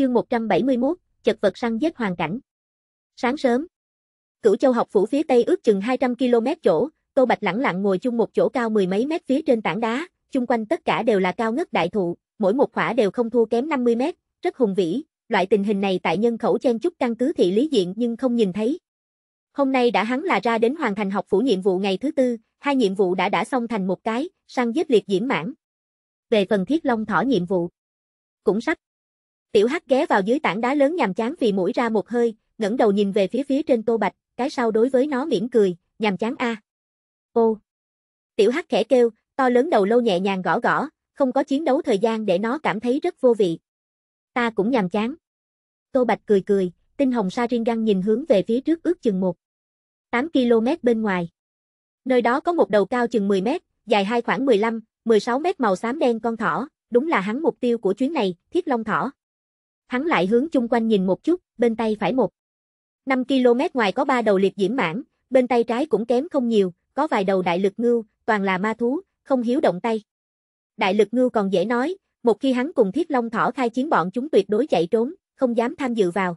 Chương 171, chật vật săn giết hoàn cảnh. Sáng sớm, Cửu Châu học phủ phía tây ước chừng 200 km chỗ, Tô Bạch lẳng lặng ngồi chung một chỗ cao mười mấy mét phía trên tảng đá, chung quanh tất cả đều là cao ngất đại thụ, mỗi một khỏa đều không thua kém 50 mét, rất hùng vĩ, loại tình hình này tại nhân khẩu chen chúc căn cứ thị lý diện nhưng không nhìn thấy. Hôm nay đã hắn là ra đến hoàn thành học phủ nhiệm vụ ngày thứ tư, hai nhiệm vụ đã đã xong thành một cái, săn giết liệt diễn mãn. Về phần thiết long thỏ nhiệm vụ, cũng sắp. Tiểu Hắc ghé vào dưới tảng đá lớn nhàm chán vì mũi ra một hơi, ngẩng đầu nhìn về phía phía trên Tô Bạch, cái sau đối với nó mỉm cười, nhàm chán a. Ô. Tiểu Hắc khẽ kêu, to lớn đầu lâu nhẹ nhàng gõ gõ, không có chiến đấu thời gian để nó cảm thấy rất vô vị. Ta cũng nhàm chán. Tô Bạch cười cười, tinh hồng sa riêng Saringan nhìn hướng về phía trước ước chừng một 8 km bên ngoài. Nơi đó có một đầu cao chừng 10 mét, dài hai khoảng 15, 16 mét màu xám đen con thỏ, đúng là hắn mục tiêu của chuyến này, Thiết Long thỏ. Hắn lại hướng chung quanh nhìn một chút, bên tay phải một. 5 km ngoài có ba đầu liệt diễm mãn, bên tay trái cũng kém không nhiều, có vài đầu đại lực ngưu, toàn là ma thú, không hiếu động tay. Đại lực ngưu còn dễ nói, một khi hắn cùng thiết long thỏ khai chiến bọn chúng tuyệt đối chạy trốn, không dám tham dự vào.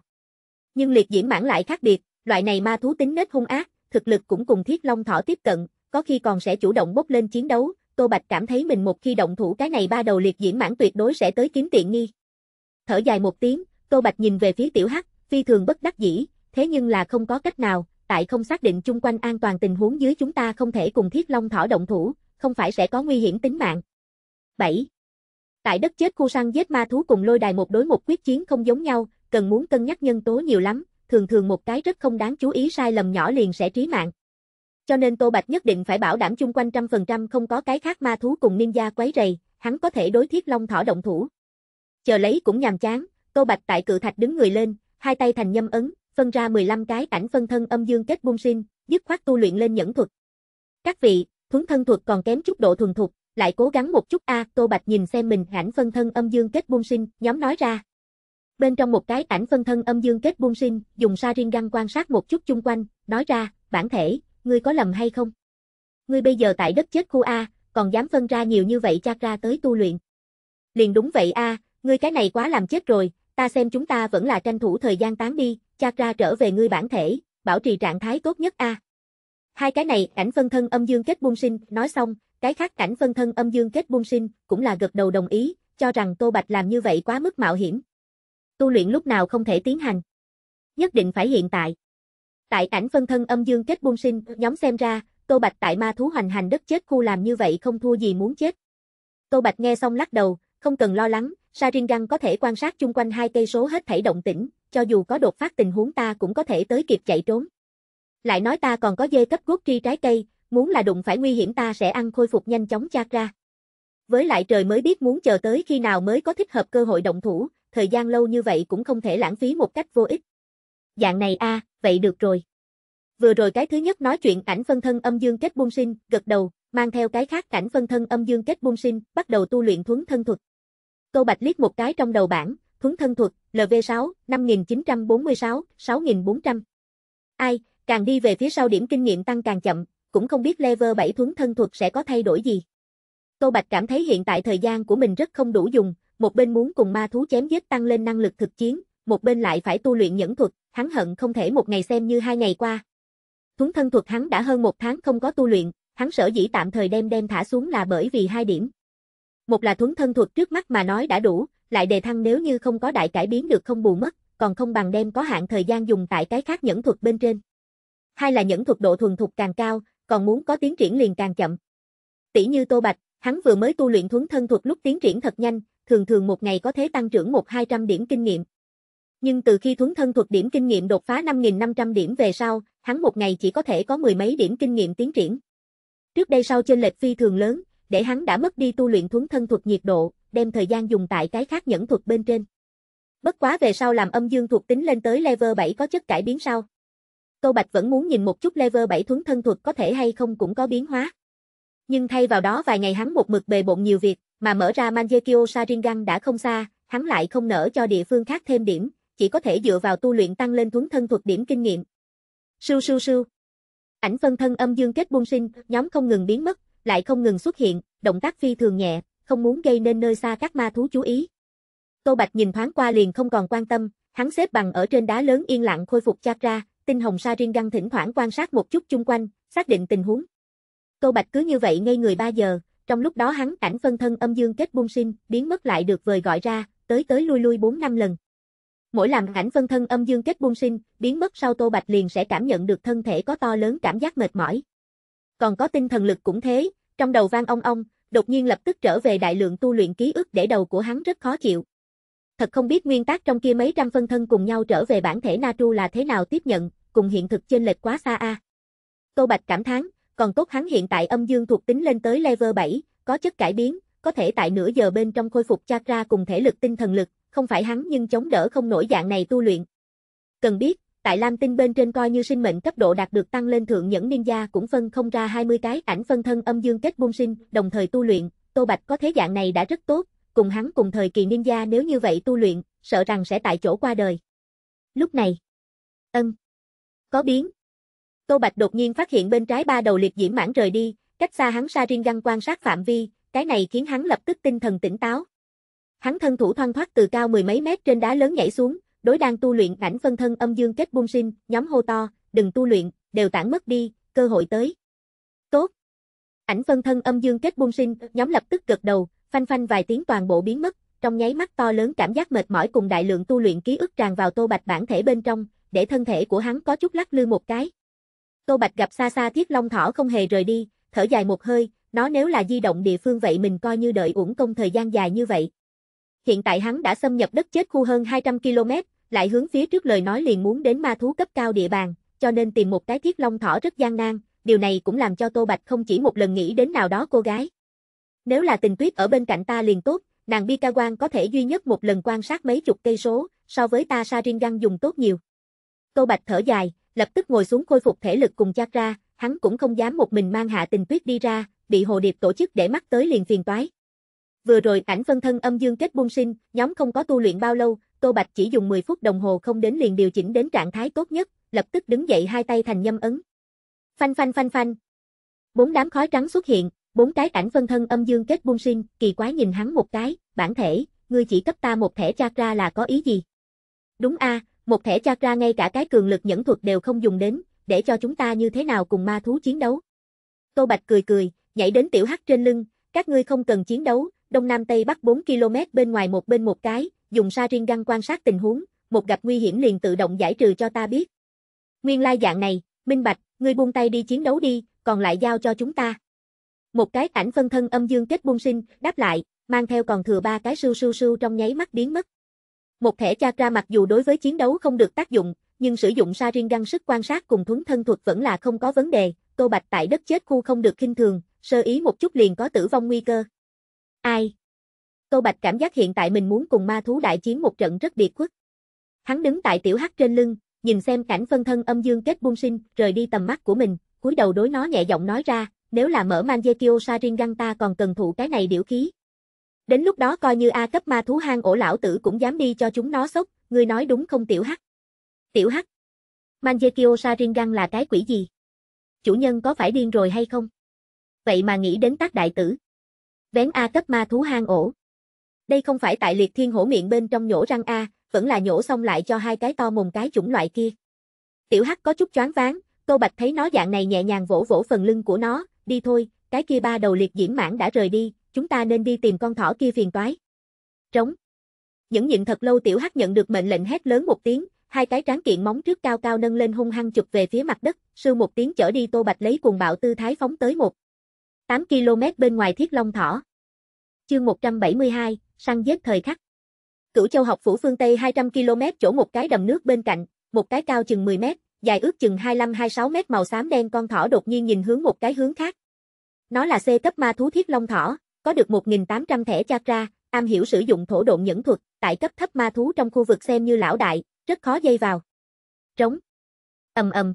Nhưng liệt diễm mãn lại khác biệt, loại này ma thú tính nết hung ác, thực lực cũng cùng thiết long thỏ tiếp cận, có khi còn sẽ chủ động bốc lên chiến đấu, Tô Bạch cảm thấy mình một khi động thủ cái này ba đầu liệt diễm mãn tuyệt đối sẽ tới kiếm tiện nghi. Thở dài một tiếng, Tô Bạch nhìn về phía tiểu hắc, phi thường bất đắc dĩ, thế nhưng là không có cách nào, tại không xác định chung quanh an toàn tình huống dưới chúng ta không thể cùng thiết long thỏ động thủ, không phải sẽ có nguy hiểm tính mạng. 7. Tại đất chết khu săn giết ma thú cùng lôi đài một đối một quyết chiến không giống nhau, cần muốn cân nhắc nhân tố nhiều lắm, thường thường một cái rất không đáng chú ý sai lầm nhỏ liền sẽ trí mạng. Cho nên Tô Bạch nhất định phải bảo đảm chung quanh trăm phần trăm không có cái khác ma thú cùng ninja quấy rầy, hắn có thể đối thiết long thỏ động thủ chờ lấy cũng nhàm chán, Tô Bạch tại cự thạch đứng người lên, hai tay thành nhâm ấn, phân ra 15 cái ảnh phân thân âm dương kết bung sinh, dứt khoát tu luyện lên nhẫn thuật. Các vị, thuấn thân thuật còn kém chút độ thuần thục, lại cố gắng một chút a, Tô Bạch nhìn xem mình ảnh phân thân âm dương kết bung sinh, nhóm nói ra. Bên trong một cái ảnh phân thân âm dương kết bung sinh, dùng sa riêng găng quan sát một chút chung quanh, nói ra, bản thể, ngươi có lầm hay không? Ngươi bây giờ tại đất chết khu A, còn dám phân ra nhiều như vậy chắc ra tới tu luyện. Liền đúng vậy a, Ngươi cái này quá làm chết rồi, ta xem chúng ta vẫn là tranh thủ thời gian tán đi, chakra trở về ngươi bản thể, bảo trì trạng thái tốt nhất a. Hai cái này, cảnh phân thân âm dương kết buông sinh, nói xong, cái khác cảnh phân thân âm dương kết buông sinh, cũng là gật đầu đồng ý, cho rằng Tô Bạch làm như vậy quá mức mạo hiểm. Tu luyện lúc nào không thể tiến hành. Nhất định phải hiện tại. Tại cảnh phân thân âm dương kết buông sinh, nhóm xem ra, Tô Bạch tại ma thú hành hành đất chết khu làm như vậy không thua gì muốn chết. Tô Bạch nghe xong lắc đầu, không cần lo lắng, Sharingan có thể quan sát chung quanh hai cây số hết thảy động tĩnh, cho dù có đột phát tình huống ta cũng có thể tới kịp chạy trốn. Lại nói ta còn có dê cấp gốc tri trái cây, muốn là đụng phải nguy hiểm ta sẽ ăn khôi phục nhanh chóng chạc ra. Với lại trời mới biết muốn chờ tới khi nào mới có thích hợp cơ hội động thủ, thời gian lâu như vậy cũng không thể lãng phí một cách vô ích. Dạng này a, vậy được rồi. Vừa rồi cái thứ nhất nói chuyện ảnh phân thân âm dương kết bung sinh, gật đầu, mang theo cái khác ảnh phân thân âm dương kết bung sinh, bắt đầu tu luyện thuấn thân thuật. Câu bạch liếc một cái trong đầu bảng, thuấn thân thuật, LV6, 5946, 6400. Ai, càng đi về phía sau điểm kinh nghiệm tăng càng chậm, cũng không biết level 7 thuấn thân thuật sẽ có thay đổi gì. Câu bạch cảm thấy hiện tại thời gian của mình rất không đủ dùng, một bên muốn cùng ma thú chém giết tăng lên năng lực thực chiến, một bên lại phải tu luyện nhẫn thuật, hắn hận không thể một ngày xem như hai ngày qua. Thuấn thân thuật hắn đã hơn một tháng không có tu luyện, hắn sở dĩ tạm thời đem đem thả xuống là bởi vì hai điểm, một là thuấn thân thuật trước mắt mà nói đã đủ, lại đề thăng nếu như không có đại cải biến được không bù mất, còn không bằng đem có hạn thời gian dùng tại cái khác nhẫn thuật bên trên. Hai là nhẫn thuật độ thuần thục càng cao, còn muốn có tiến triển liền càng chậm. Tỷ như Tô Bạch, hắn vừa mới tu luyện thuấn thân thuật lúc tiến triển thật nhanh, thường thường một ngày có thể tăng trưởng 1-200 điểm kinh nghiệm. Nhưng từ khi thuấn thân thuật điểm kinh nghiệm đột phá 5.500 điểm về sau, hắn một ngày chỉ có thể có mười mấy điểm kinh nghiệm tiến triển. Trước đây sau trên lệch phi thường lớn, để hắn đã mất đi tu luyện thuấn thân thuật nhiệt độ, đem thời gian dùng tại cái khác nhẫn thuật bên trên. Bất quá về sau làm âm dương thuộc tính lên tới level 7 có chất cải biến sau. Câu Bạch vẫn muốn nhìn một chút level 7 thuấn thân thuật có thể hay không cũng có biến hóa. Nhưng thay vào đó vài ngày hắn một mực bề bộn nhiều việc, mà mở ra Manjekyo Sharingan đã không xa, hắn lại không nỡ cho địa phương khác thêm điểm, chỉ có thể dựa vào tu luyện tăng lên thuấn thân thuật điểm kinh nghiệm. Sưu sưu sưu. Ảnh phân thân âm dương kết buông sinh, nhóm không ngừng biến mất, lại không ngừng xuất hiện, động tác phi thường nhẹ, không muốn gây nên nơi xa các ma thú chú ý. Tô Bạch nhìn thoáng qua liền không còn quan tâm, hắn xếp bằng ở trên đá lớn yên lặng khôi phục chakra, tinh hồng sa riêng găng thỉnh thoảng quan sát một chút chung quanh, xác định tình huống. Tô Bạch cứ như vậy ngây người 3 giờ, trong lúc đó hắn ảnh phân thân âm dương kết bung sinh, biến mất lại được vời gọi ra, tới tới lui lui 4 năm lần. Mỗi làm ảnh phân thân âm dương kết bung sinh, biến mất sau Tô Bạch liền sẽ cảm nhận được thân thể có to lớn cảm giác mệt mỏi, còn có tinh thần lực cũng thế, trong đầu vang ông ông đột nhiên lập tức trở về đại lượng tu luyện ký ức để đầu của hắn rất khó chịu. Thật không biết nguyên tắc trong kia mấy trăm phân thân cùng nhau trở về bản thể Natru là thế nào tiếp nhận, cùng hiện thực trên lệch quá xa a. À. Tô Bạch cảm thán, còn tốt hắn hiện tại âm dương thuộc tính lên tới level 7, có chất cải biến, có thể tại nửa giờ bên trong khôi phục chakra cùng thể lực tinh thần lực, không phải hắn nhưng chống đỡ không nổi dạng này tu luyện. Cần biết, tại Lam Tinh bên trên coi như sinh mệnh cấp độ đạt được tăng lên thượng nhẫn ninja cũng phân không ra 20 cái ảnh phân thân âm dương kết bung sinh, đồng thời tu luyện, Tô Bạch có thế dạng này đã rất tốt, cùng hắn cùng thời kỳ ninja nếu như vậy tu luyện, sợ rằng sẽ tại chỗ qua đời. Lúc này, ân, có biến. Tô Bạch đột nhiên phát hiện bên trái ba đầu liệt diễm mãn rời đi, cách xa hắn xa riêng găng quan sát phạm vi, cái này khiến hắn lập tức tinh thần tỉnh táo. Hắn thân thủ thoăn thoát từ cao mười mấy mét trên đá lớn nhảy xuống, đối đang tu luyện ảnh phân thân âm dương kết bung sinh, nhóm hô to, đừng tu luyện, đều tản mất đi, cơ hội tới. Tốt. Ảnh phân thân âm dương kết bung sinh, nhóm lập tức gật đầu, phanh phanh vài tiếng toàn bộ biến mất, trong nháy mắt to lớn cảm giác mệt mỏi cùng đại lượng tu luyện ký ức tràn vào Tô Bạch bản thể bên trong, để thân thể của hắn có chút lắc lư một cái. Tô Bạch gặp xa xa Thiết Long Thỏ không hề rời đi, thở dài một hơi, nó nếu là di động địa phương vậy mình coi như đợi uổng công thời gian dài như vậy. Hiện tại hắn đã xâm nhập đất chết khu hơn 200 km, lại hướng phía trước lời nói liền muốn đến ma thú cấp cao địa bàn, cho nên tìm một cái thiết long thỏ rất gian nan, điều này cũng làm cho Tô Bạch không chỉ một lần nghĩ đến nào đó cô gái. Nếu là tình tuyết ở bên cạnh ta liền tốt, nàng Bi Ca Quan có thể duy nhất một lần quan sát mấy chục cây số, so với ta Sharingan dùng tốt nhiều. Tô Bạch thở dài, lập tức ngồi xuống khôi phục thể lực cùng chát ra, hắn cũng không dám một mình mang hạ tình tuyết đi ra, bị hồ điệp tổ chức để mắt tới liền phiền toái. Vừa rồi ảnh phân thân âm dương kết bung sinh, nhóm không có tu luyện bao lâu, Tô Bạch chỉ dùng 10 phút đồng hồ không đến liền điều chỉnh đến trạng thái tốt nhất, lập tức đứng dậy hai tay thành nhâm ấn. Phanh phanh phanh phanh. Bốn đám khói trắng xuất hiện, bốn cái ảnh phân thân âm dương kết buông sinh, kỳ quái nhìn hắn một cái, bản thể, ngươi chỉ cấp ta một thẻ chakra là có ý gì? Đúng a, một thẻ chakra ngay cả cái cường lực nhẫn thuật đều không dùng đến, để cho chúng ta như thế nào cùng ma thú chiến đấu. Tô Bạch cười cười, nhảy đến tiểu hắc trên lưng, các ngươi không cần chiến đấu, đông nam tây bắc 4 km bên ngoài một bên một cái, dùng sa riêng găng quan sát tình huống, một gặp nguy hiểm liền tự động giải trừ cho ta biết. Nguyên lai dạng này, minh bạch, ngươi buông tay đi chiến đấu đi, còn lại giao cho chúng ta. Một cái ảnh phân thân âm dương kết buông sinh, đáp lại, mang theo còn thừa ba cái sưu sưu sưu trong nháy mắt biến mất. Một thẻ chakra mặc dù đối với chiến đấu không được tác dụng, nhưng sử dụng sa riêng găng sức quan sát cùng thuấn thân thuật vẫn là không có vấn đề, Tô Bạch tại đất chết khu không được kinh thường, sơ ý một chút liền có tử vong nguy cơ. Ai? Tô Bạch cảm giác hiện tại mình muốn cùng ma thú đại chiến một trận rất biệt khuất. Hắn đứng tại tiểu hắc trên lưng, nhìn xem cảnh phân thân âm dương kết buông sinh, rời đi tầm mắt của mình, cúi đầu đối nó nhẹ giọng nói ra, nếu là mở mang Manjekyo Sharingan ta còn cần thụ cái này điểu khí. Đến lúc đó coi như A cấp ma thú hang ổ lão tử cũng dám đi cho chúng nó sốc, ngươi nói đúng không tiểu hắc? Tiểu hắc? Manjekyo Sharingan là cái quỷ gì? Chủ nhân có phải điên rồi hay không? Vậy mà nghĩ đến tác đại tử. Vén A cấp ma thú hang ổ. Đây không phải tại liệt thiên hổ miệng bên trong nhổ răng A, vẫn là nhổ xong lại cho hai cái to mồm cái chủng loại kia. Tiểu hắc có chút choáng váng, câu bạch thấy nó dạng này nhẹ nhàng vỗ vỗ phần lưng của nó, đi thôi, cái kia ba đầu liệt diễm mãn đã rời đi, chúng ta nên đi tìm con thỏ kia phiền toái. Trống. Những nhịn thật lâu tiểu hắc nhận được mệnh lệnh hét lớn một tiếng, hai cái tráng kiện móng trước cao cao nâng lên hung hăng chụp về phía mặt đất, sư một tiếng chở đi Tô Bạch lấy cuồng bạo tư thái phóng tới một 8 km bên ngoài Thiết Long Thỏ. Chương 172, săn giết thời khắc. Cửu Châu học phủ phương Tây 200 km chỗ một cái đầm nước bên cạnh, một cái cao chừng 10 mét, dài ước chừng 25-26 mét màu xám đen con thỏ đột nhiên nhìn hướng một cái hướng khác. Nó là C cấp ma thú thiết long thỏ, có được 1.800 thẻ chakra, am hiểu sử dụng thổ độn nhẫn thuật, tại cấp thấp ma thú trong khu vực xem như lão đại, rất khó dây vào. Trống. ầm ầm.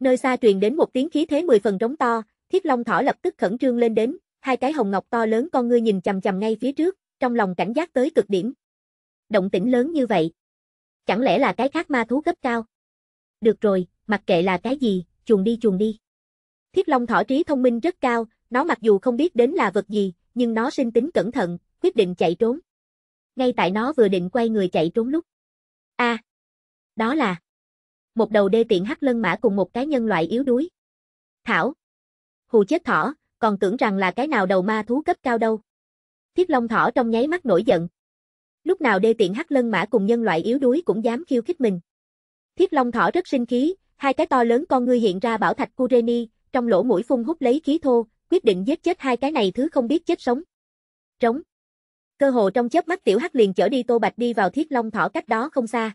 Nơi xa truyền đến một tiếng khí thế 10 phần trống to, thiết long thỏ lập tức khẩn trương lên đến, hai cái hồng ngọc to lớn con ngươi nhìn chầm chầm ngay phía trước, trong lòng cảnh giác tới cực điểm. Động tĩnh lớn như vậy. Chẳng lẽ là cái khác ma thú cấp cao? Được rồi, mặc kệ là cái gì, chuồn đi chuồn đi. Thiết Long thỏ trí thông minh rất cao, nó mặc dù không biết đến là vật gì, nhưng nó sinh tính cẩn thận, quyết định chạy trốn. Ngay tại nó vừa định quay người chạy trốn lúc. a à, Đó là một đầu đê tiện hắc lân mã cùng một cái nhân loại yếu đuối. Thảo. Hù chết thỏ, còn tưởng rằng là cái nào đầu ma thú cấp cao đâu. Thiết Long Thỏ trong nháy mắt nổi giận. Lúc nào đê tiện hắc lân mã cùng nhân loại yếu đuối cũng dám khiêu khích mình. Thiết Long Thỏ rất sinh khí, hai cái to lớn con ngươi hiện ra bảo thạch Kureni, trong lỗ mũi phun hút lấy khí thô, quyết định giết chết hai cái này thứ không biết chết sống. Trống. Cơ hồ trong chớp mắt tiểu hắc liền chở đi Tô Bạch đi vào Thiết Long Thỏ cách đó không xa.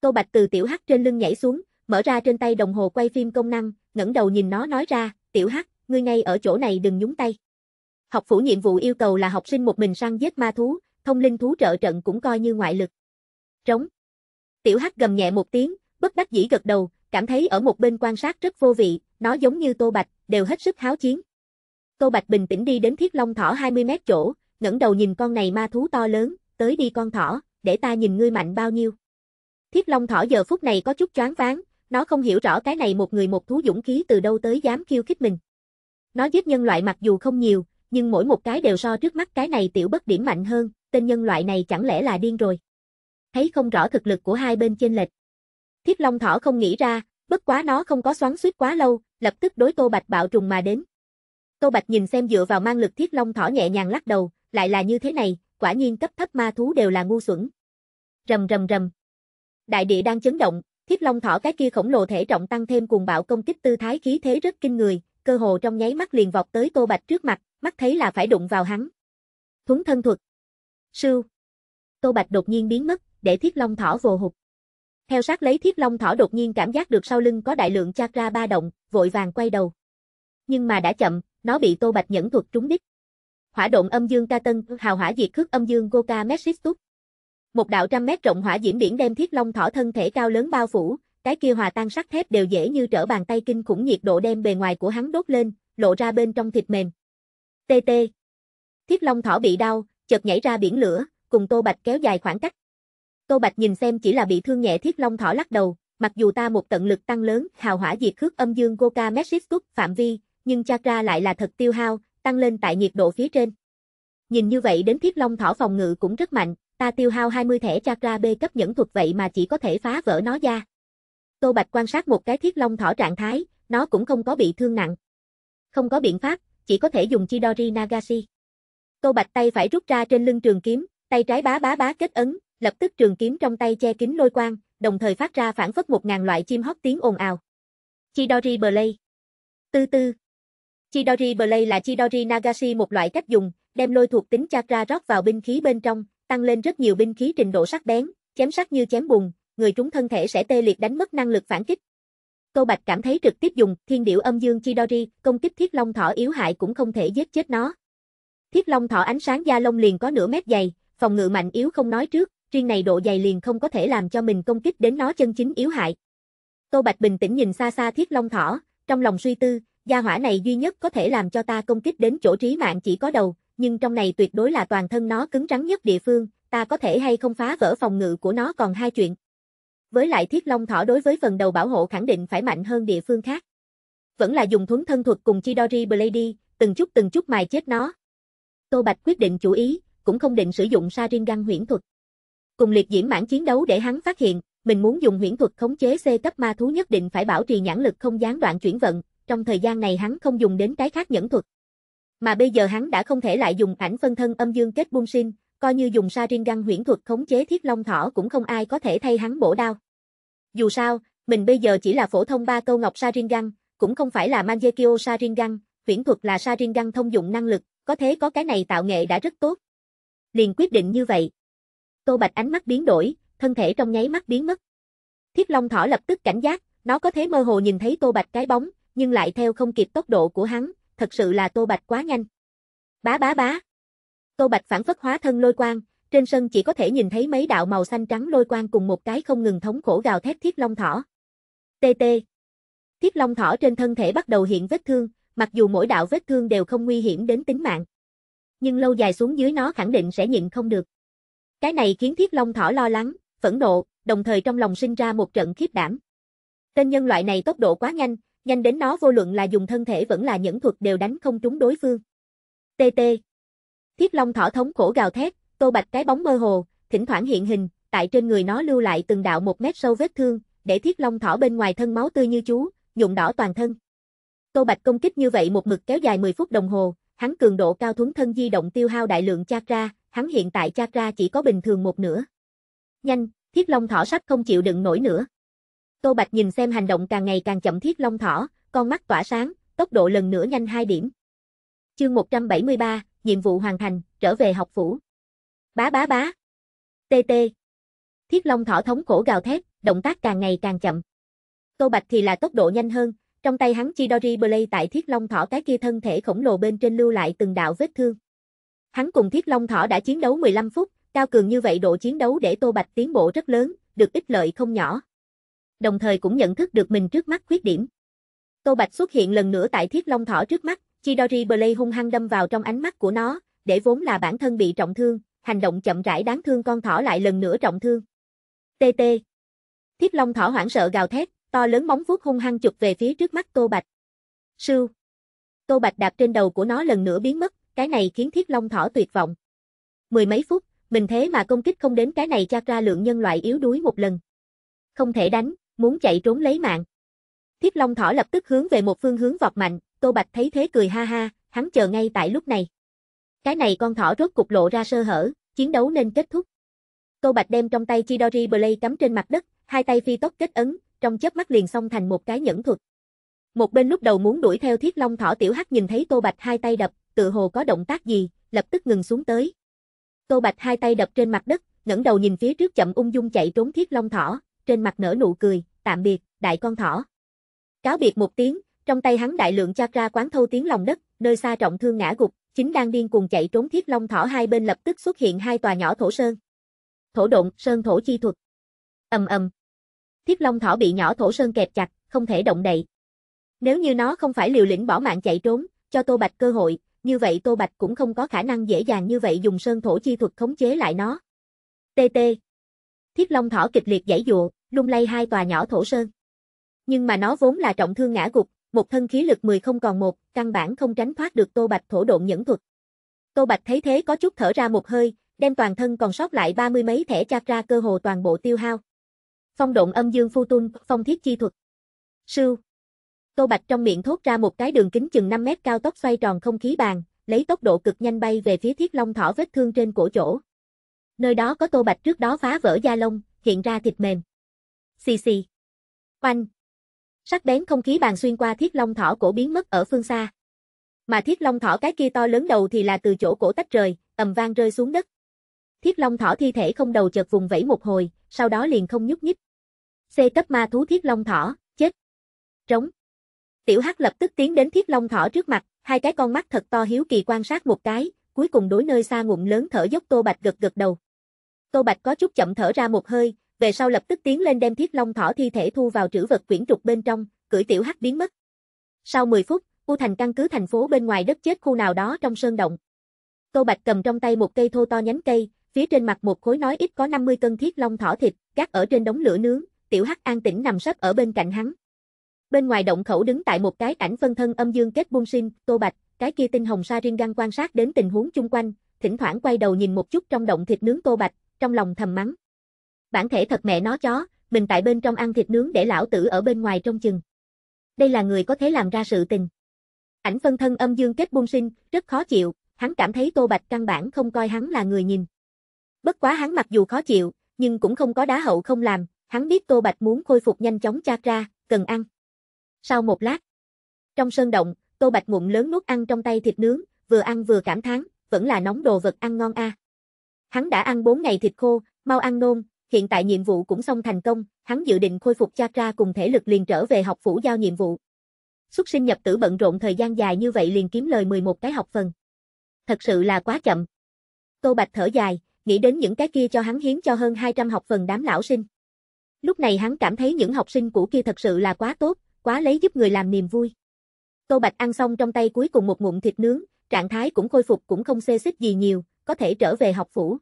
Tô Bạch từ tiểu hắc trên lưng nhảy xuống, mở ra trên tay đồng hồ quay phim công năng, ngẩng đầu nhìn nó nói ra, "Tiểu hắc, ngươi ngay ở chỗ này đừng nhúng tay." Học phủ nhiệm vụ yêu cầu là học sinh một mình săn giết ma thú, thông linh thú trợ trận cũng coi như ngoại lực. Trống. Tiểu Hắc gầm nhẹ một tiếng, bất đắc dĩ gật đầu, cảm thấy ở một bên quan sát rất vô vị, nó giống như Tô Bạch, đều hết sức háo chiến. Tô Bạch bình tĩnh đi đến thiết long thỏ 20 mét chỗ, ngẩng đầu nhìn con này ma thú to lớn, tới đi con thỏ, để ta nhìn ngươi mạnh bao nhiêu. Thiết long thỏ giờ phút này có chút choáng váng, nó không hiểu rõ cái này một người một thú dũng khí từ đâu tới dám khiêu khích mình. Nó giết nhân loại mặc dù không nhiều, nhưng mỗi một cái đều so trước mắt cái này tiểu bất điểm mạnh hơn, tên nhân loại này chẳng lẽ là điên rồi. Thấy không rõ thực lực của hai bên chênh lệch. Thiết Long Thỏ không nghĩ ra, bất quá nó không có xoắn suýt quá lâu, lập tức đối Tô Bạch bạo trùng mà đến. Tô Bạch nhìn xem dựa vào mang lực Thiết Long Thỏ nhẹ nhàng lắc đầu, lại là như thế này, quả nhiên cấp thấp ma thú đều là ngu xuẩn. Rầm rầm rầm. Đại địa đang chấn động, Thiết Long Thỏ cái kia khổng lồ thể trọng tăng thêm cuồng bạo công kích tư thái khí thế rất kinh người, cơ hồ trong nháy mắt liền vọt tới Tô Bạch trước mặt, mắt thấy là phải đụng vào hắn. Thúng thân thuật. sư, Tô Bạch đột nhiên biến mất, để Thiết Long Thỏ vồ hụt. Theo sát lấy Thiết Long Thỏ đột nhiên cảm giác được sau lưng có đại lượng chakra ba động, vội vàng quay đầu. Nhưng mà đã chậm, nó bị Tô Bạch nhẫn thuật trúng đích. Hỏa động âm dương ca tân, hào hỏa diệt khước âm dương Goka Mexistut. Một đạo trăm mét rộng hỏa diễm biển đem Thiết Long Thỏ thân thể cao lớn bao phủ, cái kia hòa tan sắt thép đều dễ như trở bàn tay kinh khủng nhiệt độ đem bề ngoài của hắn đốt lên, lộ ra bên trong thịt mềm. TT. Thiết Long Thỏ bị đau, chợt nhảy ra biển lửa, cùng Tô Bạch kéo dài khoảng cách. Tô Bạch nhìn xem chỉ là bị thương nhẹ Thiết Long Thỏ lắc đầu, mặc dù ta một tận lực tăng lớn, hào hỏa diệt khước âm dương Goka Mexicus phạm vi, nhưng chakra lại là thật tiêu hao, tăng lên tại nhiệt độ phía trên. Nhìn như vậy đến Thiết Long Thỏ phòng ngự cũng rất mạnh, ta tiêu hao 20 thẻ chakra B cấp nhẫn thuật vậy mà chỉ có thể phá vỡ nó ra. Tô Bạch quan sát một cái Thiết Long Thỏ trạng thái, nó cũng không có bị thương nặng. Không có biện pháp, chỉ có thể dùng Chidori Nagashi. Câu bạch tay phải rút ra trên lưng trường kiếm, tay trái bá bá bá kết ấn, lập tức trường kiếm trong tay che kín lôi quang, đồng thời phát ra phản phất một ngàn loại chim hót tiếng ồn ào. Chidori Blade Tư tư Chidori Blade là Chidori Nagashi một loại cách dùng, đem lôi thuộc tính chakra rót vào binh khí bên trong, tăng lên rất nhiều binh khí trình độ sắc bén, chém sắc như chém bùn, người trúng thân thể sẽ tê liệt đánh mất năng lực phản kích, Câu Bạch cảm thấy trực tiếp dùng thiên điểu âm dương Chidori, công kích thiết long thỏ yếu hại cũng không thể giết chết nó. Thiết long thỏ ánh sáng da lông liền có nửa mét dày, phòng ngự mạnh yếu không nói trước, riêng này độ dày liền không có thể làm cho mình công kích đến nó chân chính yếu hại. Câu Bạch bình tĩnh nhìn xa xa thiết long thỏ, trong lòng suy tư, gia hỏa này duy nhất có thể làm cho ta công kích đến chỗ trí mạng chỉ có đầu, nhưng trong này tuyệt đối là toàn thân nó cứng rắn nhất địa phương, ta có thể hay không phá vỡ phòng ngự của nó còn hai chuyện với lại thiết long thỏ đối với phần đầu bảo hộ khẳng định phải mạnh hơn địa phương khác. Vẫn là dùng thuấn thân thuật cùng Chidori Blady, từng chút từng chút mài chết nó. Tô Bạch quyết định chủ ý, cũng không định sử dụng Sharingan huyễn thuật. Cùng liệt diễn mãn chiến đấu để hắn phát hiện, mình muốn dùng huyễn thuật khống chế C cấp ma thú nhất định phải bảo trì nhãn lực không gián đoạn chuyển vận, trong thời gian này hắn không dùng đến cái khác nhẫn thuật. Mà bây giờ hắn đã không thể lại dùng ảnh phân thân âm dương kết bung sinh, coi như dùng sa Sharingan huyễn thuật khống chế thiết long thỏ cũng không ai có thể thay hắn bổ đao. Dù sao, mình bây giờ chỉ là phổ thông ba câu ngọc sa Sharingan, cũng không phải là Manjekyo Sharingan, huyễn thuật là sa Sharingan thông dụng năng lực, có thế có cái này tạo nghệ đã rất tốt. Liền quyết định như vậy. Tô Bạch ánh mắt biến đổi, thân thể trong nháy mắt biến mất. Thiết Long Thỏ lập tức cảnh giác, nó có thế mơ hồ nhìn thấy Tô Bạch cái bóng, nhưng lại theo không kịp tốc độ của hắn, thật sự là Tô Bạch quá nhanh. Bá bá bá. Tô Bạch phản phất hóa thân lôi quang, trên sân chỉ có thể nhìn thấy mấy đạo màu xanh trắng lôi quang cùng một cái không ngừng thống khổ gào thét thiết long thỏ. TT. Thiết long thỏ trên thân thể bắt đầu hiện vết thương, mặc dù mỗi đạo vết thương đều không nguy hiểm đến tính mạng. Nhưng lâu dài xuống dưới nó khẳng định sẽ nhịn không được. Cái này khiến thiết long thỏ lo lắng, phẫn nộ, đồng thời trong lòng sinh ra một trận khiếp đảm. Tên nhân loại này tốc độ quá nhanh, nhanh đến nó vô luận là dùng thân thể vẫn là những thuật đều đánh không trúng đối phương. TT Thiết long thỏ thống cổ gào thét, tô bạch cái bóng mơ hồ, thỉnh thoảng hiện hình, tại trên người nó lưu lại từng đạo một mét sâu vết thương, để thiết long thỏ bên ngoài thân máu tươi như chú, nhuộm đỏ toàn thân. Tô Bạch công kích như vậy một mực kéo dài 10 phút đồng hồ, hắn cường độ cao thuấn thân di động tiêu hao đại lượng chakra, hắn hiện tại chakra chỉ có bình thường một nửa. Nhanh, Thiết Long Thỏ sắp không chịu đựng nổi nữa. Tô Bạch nhìn xem hành động càng ngày càng chậm Thiết Long Thỏ, con mắt tỏa sáng, tốc độ lần nữa nhanh hai điểm. Chương 173, nhiệm vụ hoàn thành, trở về học phủ. Bá bá bá. TT. Thiết Long thỏ thống cổ gào thét, động tác càng ngày càng chậm. Tô Bạch thì là tốc độ nhanh hơn, trong tay hắn Chidori Blade tại Thiết Long thỏ cái kia thân thể khổng lồ bên trên lưu lại từng đạo vết thương. Hắn cùng Thiết Long thỏ đã chiến đấu 15 phút, cao cường như vậy độ chiến đấu để Tô Bạch tiến bộ rất lớn, được ích lợi không nhỏ. Đồng thời cũng nhận thức được mình trước mắt khuyết điểm. Tô Bạch xuất hiện lần nữa tại Thiết Long Thỏ trước mắt, Chidori Blade hung hăng đâm vào trong ánh mắt của nó, để vốn là bản thân bị trọng thương, hành động chậm rãi đáng thương con thỏ lại lần nữa trọng thương. TT. Thiếp Long thỏ hoảng sợ gào thét, to lớn móng vuốt hung hăng chụp về phía trước mắt Tô Bạch. Sư. Tô Bạch đạp trên đầu của nó lần nữa biến mất, cái này khiến Thiếp Long thỏ tuyệt vọng. Mười mấy phút, mình thế mà công kích không đến cái này chắc ra lượng nhân loại yếu đuối một lần. Không thể đánh, muốn chạy trốn lấy mạng. Thiếp Long thỏ lập tức hướng về một phương hướng vọt mạnh, Tô Bạch thấy thế cười ha ha, hắn chờ ngay tại lúc này. Cái này con thỏ rốt cục lộ ra sơ hở, chiến đấu nên kết thúc. Tô Bạch đem trong tay Chidori Blade cắm trên mặt đất, hai tay phi tốc kết ấn, trong chớp mắt liền xong thành một cái nhẫn thuật. Một bên lúc đầu muốn đuổi theo Thiết Long Thỏ Tiểu Hắc nhìn thấy Tô Bạch hai tay đập, tự hồ có động tác gì, lập tức ngừng xuống tới. Tô Bạch hai tay đập trên mặt đất, ngẩng đầu nhìn phía trước chậm ung dung chạy trốn Thiết Long Thỏ, trên mặt nở nụ cười, tạm biệt, đại con thỏ. Cáo biệt một tiếng, trong tay hắn đại lượng chakra quán thâu tiếng lòng đất, nơi xa trọng thương ngã gục, chính đang điên cuồng chạy trốn thiết long thỏ hai bên lập tức xuất hiện hai tòa nhỏ thổ sơn. Thổ động, sơn thổ chi thuật. Ầm ầm. Thiết long thỏ bị nhỏ thổ sơn kẹp chặt, không thể động đậy. Nếu như nó không phải liều lĩnh bỏ mạng chạy trốn, cho Tô Bạch cơ hội, như vậy Tô Bạch cũng không có khả năng dễ dàng như vậy dùng sơn thổ chi thuật khống chế lại nó. TT. Thiết long thỏ kịch liệt giãy dụa, lung lay hai tòa nhỏ thổ sơn. Nhưng mà nó vốn là trọng thương ngã gục, một thân khí lực 10 không còn một, căn bản không tránh thoát được Tô Bạch thổ độn nhẫn thuật. Tô Bạch thấy thế có chút thở ra một hơi, đem toàn thân còn sót lại ba mươi mấy thẻ chạc ra cơ hồ toàn bộ tiêu hao. Phong độn âm dương phu tung, phong thiết chi thuật. Sưu. Tô Bạch trong miệng thốt ra một cái đường kính chừng 5 mét cao tốc xoay tròn không khí bàn, lấy tốc độ cực nhanh bay về phía thiết long thỏ vết thương trên cổ chỗ. Nơi đó có Tô Bạch trước đó phá vỡ da lông, hiện ra thịt mềm. Xì xì. Oanh, sắc bén không khí bàn xuyên qua thiết long thỏ cổ biến mất ở phương xa. Mà thiết long thỏ cái kia to lớn đầu thì là từ chỗ cổ tách rời, ầm vang rơi xuống đất. Thiết long thỏ thi thể không đầu chợt vùng vẫy một hồi, sau đó liền không nhúc nhích. C cấp ma thú thiết long thỏ, chết. Trống. Tiểu Hắc lập tức tiến đến thiết long thỏ trước mặt, hai cái con mắt thật to hiếu kỳ quan sát một cái, cuối cùng đối nơi xa ngụm lớn thở dốc Tô Bạch gật gật đầu. Tô Bạch có chút chậm thở ra một hơi, về sau lập tức tiến lên đem thiết long thỏ thi thể thu vào trữ vật quyển trục bên trong, cưỡi tiểu hắc biến mất. Sau 10 phút, U Thành căn cứ thành phố bên ngoài đất chết khu nào đó trong sơn động. Tô Bạch cầm trong tay một cây thô to nhánh cây, phía trên mặt một khối nói ít có 50 cân thiết long thỏ thịt, gác ở trên đống lửa nướng, tiểu hắc an tĩnh nằm sấp ở bên cạnh hắn. Bên ngoài động khẩu đứng tại một cái ảnh phân thân âm dương kết bung sinh, Tô Bạch, cái kia tinh hồng sa riêng găng quan sát đến tình huống chung quanh, thỉnh thoảng quay đầu nhìn một chút trong động thịt nướng Tô Bạch, trong lòng thầm mắng bản thể thật mẹ nó chó, mình tại bên trong ăn thịt nướng để lão tử ở bên ngoài trong chừng. Đây là người có thể làm ra sự tình. Ảnh phân thân âm dương kết buông sinh, rất khó chịu, hắn cảm thấy Tô Bạch căn bản không coi hắn là người nhìn. Bất quá hắn mặc dù khó chịu, nhưng cũng không có đá hậu không làm, hắn biết Tô Bạch muốn khôi phục nhanh chóng chát ra, cần ăn. Sau một lát, trong sơn động, Tô Bạch ngụm lớn nuốt ăn trong tay thịt nướng, vừa ăn vừa cảm thán, vẫn là nóng đồ vật ăn ngon a. Hắn đã ăn 4 ngày thịt khô, mau ăn nôn, hiện tại nhiệm vụ cũng xong thành công, hắn dự định khôi phục chakra cùng thể lực liền trở về học phủ giao nhiệm vụ. Xuất sinh nhập tử bận rộn thời gian dài như vậy liền kiếm lời 11 cái học phần. Thật sự là quá chậm. Tô Bạch thở dài, nghĩ đến những cái kia cho hắn hiến cho hơn 200 học phần đám lão sinh. Lúc này hắn cảm thấy những học sinh của kia thật sự là quá tốt, quá lấy giúp người làm niềm vui. Tô Bạch ăn xong trong tay cuối cùng một ngụm thịt nướng, trạng thái cũng khôi phục cũng không xê xích gì nhiều, có thể trở về học phủ.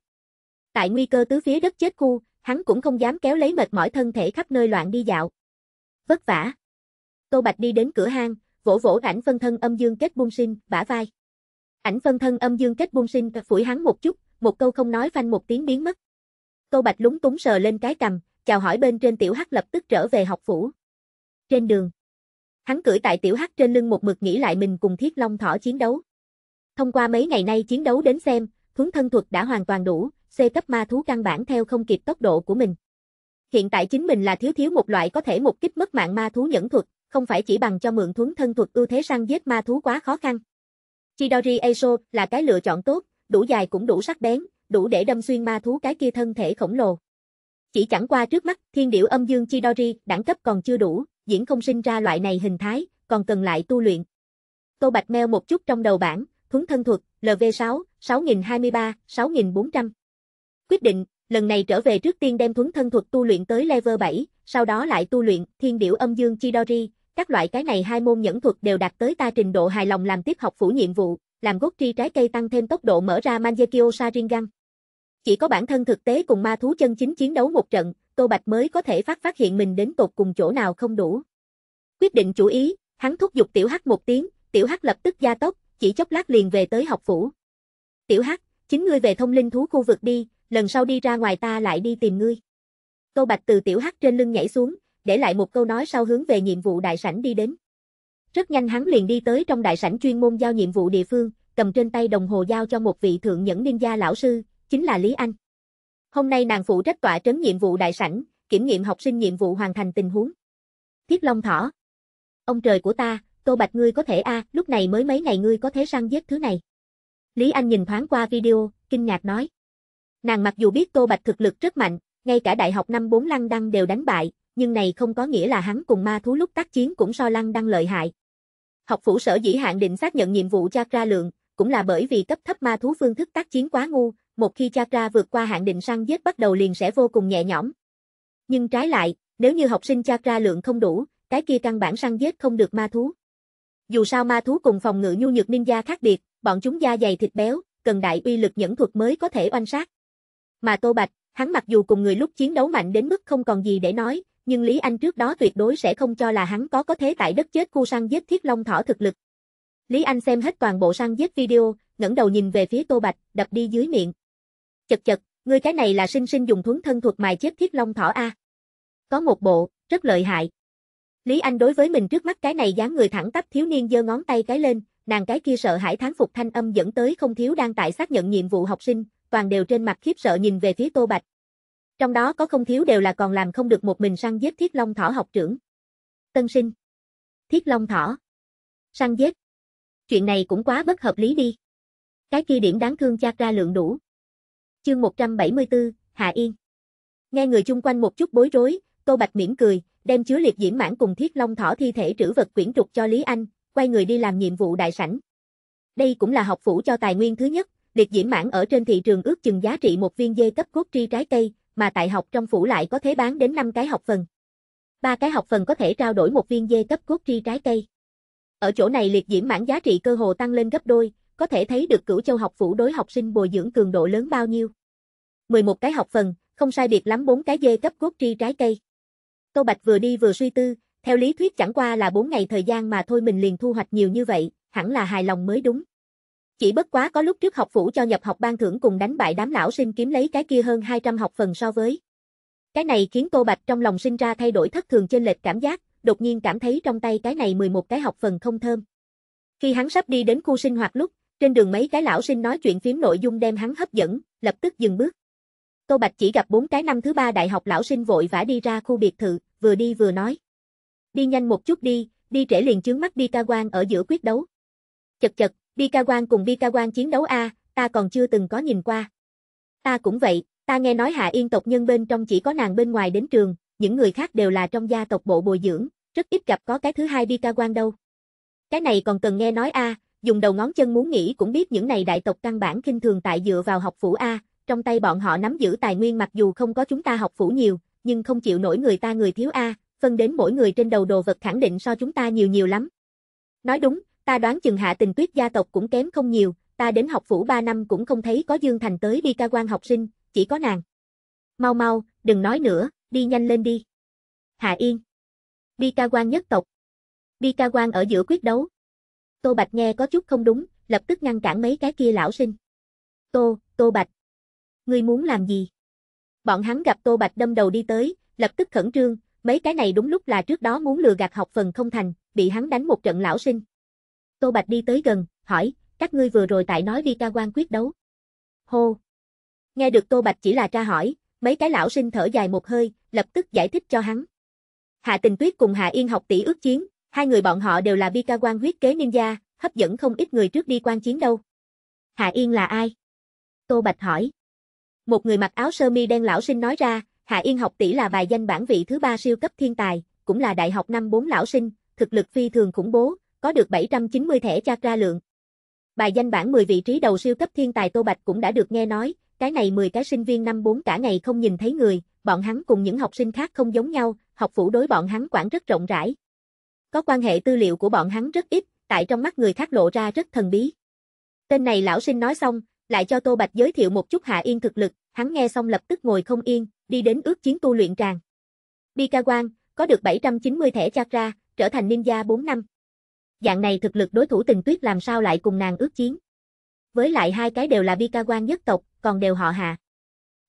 Tại nguy cơ tứ phía đất chết khu, hắn cũng không dám kéo lấy mệt mỏi thân thể khắp nơi loạn đi dạo. Vất vả. Tô Bạch đi đến cửa hang, vỗ vỗ ảnh phân thân âm dương kết bung sinh, bả vai. Ảnh phân thân âm dương kết bung sinh phủi hắn một chút, một câu không nói phanh một tiếng biến mất. Tô Bạch lúng túng sờ lên cái cầm, chào hỏi bên trên tiểu hắc lập tức trở về học phủ. Trên đường, hắn cưỡi tại tiểu hắc trên lưng một mực nghĩ lại mình cùng thiết long thỏ chiến đấu. Thông qua mấy ngày nay chiến đấu đến xem, thuấn thân thuật đã hoàn toàn đủ, C cấp ma thú căn bản theo không kịp tốc độ của mình. Hiện tại chính mình là thiếu thiếu một loại có thể một kích mất mạng ma thú nhẫn thuật, không phải chỉ bằng cho mượn thuấn thân thuật ưu thế săn giết ma thú quá khó khăn. Chidori Eso là cái lựa chọn tốt, đủ dài cũng đủ sắc bén, đủ để đâm xuyên ma thú cái kia thân thể khổng lồ. Chỉ chẳng qua trước mắt, thiên điểu âm dương Chidori đẳng cấp còn chưa đủ, diễn không sinh ra loại này hình thái, còn cần lại tu luyện. Tô Bạch meo một chút trong đầu bảng, thuấn thân thuật, LV6, 6023, 6400. Quyết định, lần này trở về trước tiên đem thuấn thân thuật tu luyện tới level 7, sau đó lại tu luyện thiên điểu âm dương Chidori, các loại cái này hai môn nhẫn thuật đều đạt tới ta trình độ hài lòng làm tiếp học phủ nhiệm vụ, làm gốc tri trái cây tăng thêm tốc độ mở ra Manjekyo Sharingan. Chỉ có bản thân thực tế cùng ma thú chân chính chiến đấu một trận, Tô Bạch mới có thể phát phát hiện mình đến tột cùng chỗ nào không đủ. Quyết định chủ ý, hắn thúc giục tiểu hắc một tiếng, tiểu hắc lập tức gia tốc, chỉ chốc lát liền về tới học phủ. Tiểu hắc, chính ngươi về thông linh thú khu vực đi, lần sau đi ra ngoài ta lại đi tìm ngươi. Tô Bạch từ tiểu hắc trên lưng nhảy xuống, để lại một câu nói sau hướng về nhiệm vụ đại sảnh đi đến. Rất nhanh hắn liền đi tới trong đại sảnh chuyên môn giao nhiệm vụ địa phương, cầm trên tay đồng hồ giao cho một vị thượng nhẫn ninja lão sư, chính là Lý Anh. Hôm nay nàng phụ trách tọa trấn nhiệm vụ đại sảnh, kiểm nghiệm học sinh nhiệm vụ hoàn thành tình huống. Thiết Long Thỏ. Ông trời của ta, Tô Bạch ngươi có thể a, à, lúc này mới mấy ngày ngươi có thể săn giết thứ này. Lý Anh nhìn thoáng qua video, kinh ngạc nói. Nàng mặc dù biết Tô Bạch thực lực rất mạnh, ngay cả đại học năm 4 Lăng Đăng đều đánh bại, nhưng này không có nghĩa là hắn cùng ma thú lúc tác chiến cũng so Lăng Đăng lợi hại. Học phủ sở dĩ hạn định xác nhận nhiệm vụ chakra lượng, cũng là bởi vì cấp thấp ma thú phương thức tác chiến quá ngu, một khi chakra vượt qua hạn định săn giết bắt đầu liền sẽ vô cùng nhẹ nhõm. Nhưng trái lại, nếu như học sinh chakra lượng không đủ, cái kia căn bản săn giết không được ma thú. Dù sao ma thú cùng phòng ngự nhu nhược ninja khác biệt, bọn chúng da dày thịt béo, cần đại uy lực nhẫn thuật mới có thể oanh sát. Mà Tô Bạch, hắn mặc dù cùng người lúc chiến đấu mạnh đến mức không còn gì để nói, nhưng Lý Anh trước đó tuyệt đối sẽ không cho là hắn có có thế tại đất chết khu săn giết thiết long thỏ thực lực. Lý Anh xem hết toàn bộ săn giết video, ngẩng đầu nhìn về phía Tô Bạch, đập đi dưới miệng. Chật chật, ngươi cái này là sinh sinh dùng thuấn thân thuật mài chết thiết long thỏ a. Có một bộ, rất lợi hại. Lý Anh đối với mình trước mắt cái này dáng người thẳng tắp thiếu niên giơ ngón tay cái lên, nàng cái kia sợ hãi thán phục thanh âm dẫn tới không thiếu đang tại xác nhận nhiệm vụ học sinh, toàn đều trên mặt khiếp sợ nhìn về phía Tô Bạch. Trong đó có không thiếu đều là còn làm không được một mình săn giết Thiết Long Thỏ học trưởng. Tân sinh. Thiết Long Thỏ. Săn giết. Chuyện này cũng quá bất hợp lý đi. Cái kia điểm đáng thương chát ra lượng đủ. Chương 174, Hạ Yên. Nghe người chung quanh một chút bối rối, Tô Bạch miễn cười, đem chứa liệt diễm mãn cùng Thiết Long Thỏ thi thể trữ vật quyển trục cho Lý Anh, quay người đi làm nhiệm vụ đại sảnh. Đây cũng là học phủ cho tài nguyên thứ nhất, Liệt diễm mãn ở trên thị trường ước chừng giá trị một viên dê cấp cốt tri trái cây, mà tại học trong phủ lại có thể bán đến 5 cái học phần. ba cái học phần có thể trao đổi một viên dê cấp cốt tri trái cây. Ở chỗ này liệt diễm mãn giá trị cơ hồ tăng lên gấp đôi, có thể thấy được cửu châu học phủ đối học sinh bồi dưỡng cường độ lớn bao nhiêu. 11 cái học phần, không sai biệt lắm 4 cái dê cấp cốt tri trái cây. Tô Bạch vừa đi vừa suy tư, theo lý thuyết chẳng qua là 4 ngày thời gian mà thôi mình liền thu hoạch nhiều như vậy, hẳn là hài lòng mới đúng. Chỉ bất quá có lúc trước học phủ cho nhập học ban thưởng cùng đánh bại đám lão sinh kiếm lấy cái kia hơn 200 học phần so với. Cái này khiến Tô Bạch trong lòng sinh ra thay đổi thất thường trên lệch cảm giác, đột nhiên cảm thấy trong tay cái này 11 cái học phần không thơm. Khi hắn sắp đi đến khu sinh hoạt lúc, trên đường mấy cái lão sinh nói chuyện phím nội dung đem hắn hấp dẫn, lập tức dừng bước. Tô Bạch chỉ gặp bốn cái năm thứ ba đại học lão sinh vội vã đi ra khu biệt thự, vừa đi vừa nói. Đi nhanh một chút đi, đi trễ liền chướng mắt đi ca quan ở giữa quyết đấu. Chật chật, Bikawan cùng Bikawan chiến đấu a, ta còn chưa từng có nhìn qua. Ta cũng vậy, ta nghe nói Hạ Yên tộc nhân bên trong chỉ có nàng bên ngoài đến trường, những người khác đều là trong gia tộc bộ bồi dưỡng, rất ít gặp có cái thứ hai Bikawan đâu. Cái này còn cần nghe nói a, dùng đầu ngón chân muốn nghĩ cũng biết những này đại tộc căn bản kinh thường tại dựa vào học phủ a, trong tay bọn họ nắm giữ tài nguyên mặc dù không có chúng ta học phủ nhiều, nhưng không chịu nổi người ta người thiếu a, phân đến mỗi người trên đầu đồ vật khẳng định so chúng ta nhiều nhiều lắm. Nói đúng, ta đoán chừng hạ tình tuyết gia tộc cũng kém không nhiều, ta đến học phủ 3 năm cũng không thấy có Dương Thành tới đi ca quan học sinh, chỉ có nàng. Mau mau, đừng nói nữa, đi nhanh lên đi. Hạ Yên. Đi ca quan nhất tộc. Đi ca quan ở giữa quyết đấu. Tô Bạch nghe có chút không đúng, lập tức ngăn cản mấy cái kia lão sinh. Tô, Tô Bạch. Ngươi muốn làm gì? Bọn hắn gặp Tô Bạch đâm đầu đi tới, lập tức khẩn trương, mấy cái này đúng lúc là trước đó muốn lừa gạt học phần không thành, bị hắn đánh một trận lão sinh. Tô Bạch đi tới gần, hỏi, các ngươi vừa rồi tại nói đi ca quan quyết đấu. Hô! Nghe được Tô Bạch chỉ là tra hỏi, mấy cái lão sinh thở dài một hơi, lập tức giải thích cho hắn. Hạ Tình Tuyết cùng Hạ Yên học tỷ ước chiến, hai người bọn họ đều là bi ca quan huyết kế ninja, hấp dẫn không ít người trước đi quan chiến đâu. Hạ Yên là ai? Tô Bạch hỏi. Một người mặc áo sơ mi đen lão sinh nói ra, Hạ Yên học tỷ là bài danh bản vị thứ ba siêu cấp thiên tài, cũng là đại học năm bốn lão sinh, thực lực phi thường khủng bố, có được 790 thẻ chakra lượng. Bài danh bảng 10 vị trí đầu siêu cấp thiên tài Tô Bạch cũng đã được nghe nói, cái này 10 cái sinh viên năm 4 cả ngày không nhìn thấy người, bọn hắn cùng những học sinh khác không giống nhau, học phủ đối bọn hắn quản rất rộng rãi. Có quan hệ tư liệu của bọn hắn rất ít, tại trong mắt người khác lộ ra rất thần bí. Tên này lão sinh nói xong, lại cho Tô Bạch giới thiệu một chút Hạ Yên thực lực, hắn nghe xong lập tức ngồi không yên, đi đến ước chiến tu luyện tràng. Bi Ca Quang, có được 790 thẻ chakra, trở thành ninja 4 năm dạng này thực lực đối thủ tình tuyết làm sao lại cùng nàng ước chiến. Với lại hai cái đều là bi ca quan nhất tộc, còn đều họ hạ.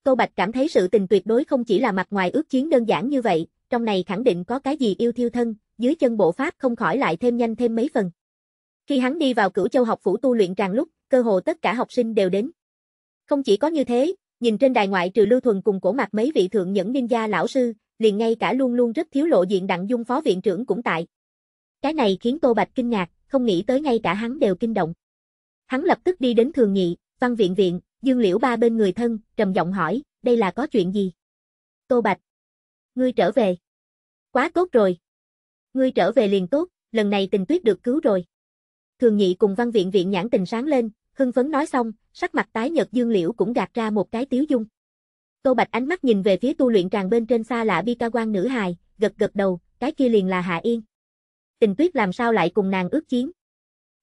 Tô Bạch cảm thấy sự tình tuyệt đối không chỉ là mặt ngoài ước chiến đơn giản như vậy, trong này khẳng định có cái gì yêu thiêu thân, dưới chân bộ pháp không khỏi lại thêm nhanh thêm mấy phần. Khi hắn đi vào cửu châu học phủ tu luyện tràn lúc, cơ hồ tất cả học sinh đều đến. Không chỉ có như thế, nhìn trên đài ngoại trừ lưu thuần cùng cổ mặt mấy vị thượng nhẫn ninh gia lão sư, liền ngay cả luôn luôn rất thiếu lộ diện đặng dung phó viện trưởng cũng tại. Cái này khiến Tô Bạch kinh ngạc, không nghĩ tới ngay cả hắn đều kinh động. Hắn lập tức đi đến thường nhị, văn viện viện, dương liễu ba bên người thân, trầm giọng hỏi, đây là có chuyện gì? Tô Bạch. Ngươi trở về. Quá tốt rồi. Ngươi trở về liền tốt, lần này tình tuyết được cứu rồi. Thường nhị cùng văn viện viện nhãn tình sáng lên, hưng phấn nói xong, sắc mặt tái nhật dương liễu cũng gạt ra một cái tiếu dung. Tô Bạch ánh mắt nhìn về phía tu luyện tràng bên trên xa lạ bi ca quan nữ hài, gật gật đầu, cái kia liền là Hạ Yên tình tuyết làm sao lại cùng nàng ước chiến.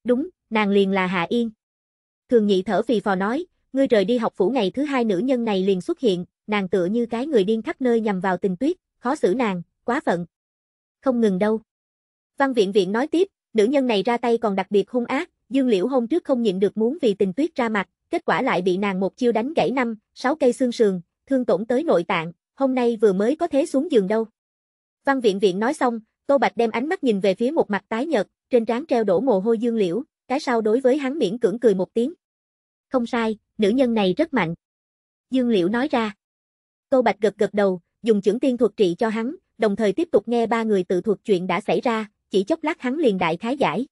Đúng, nàng liền là Hạ Yên. Thường nhị thở phì phò nói, ngươi rời đi học phủ ngày thứ hai nữ nhân này liền xuất hiện, nàng tựa như cái người điên khắp nơi nhằm vào tình tuyết, khó xử nàng, quá phận. Không ngừng đâu. Văn viện viện nói tiếp, nữ nhân này ra tay còn đặc biệt hung ác, dương liễu hôm trước không nhịn được muốn vì tình tuyết ra mặt, kết quả lại bị nàng một chiêu đánh gãy năm, sáu cây xương sườn, thương tổn tới nội tạng, hôm nay vừa mới có thế xuống giường đâu. Văn viện viện nói xong, Tô Bạch đem ánh mắt nhìn về phía một mặt tái nhợt, trên trán treo đổ mồ hôi dương liễu, cái sau đối với hắn miễn cưỡng cười một tiếng. Không sai, nữ nhân này rất mạnh. Dương liễu nói ra. Tô Bạch gật gật đầu, dùng chưởng tiên thuật trị cho hắn, đồng thời tiếp tục nghe ba người tự thuật chuyện đã xảy ra, chỉ chốc lát hắn liền đại khái giải.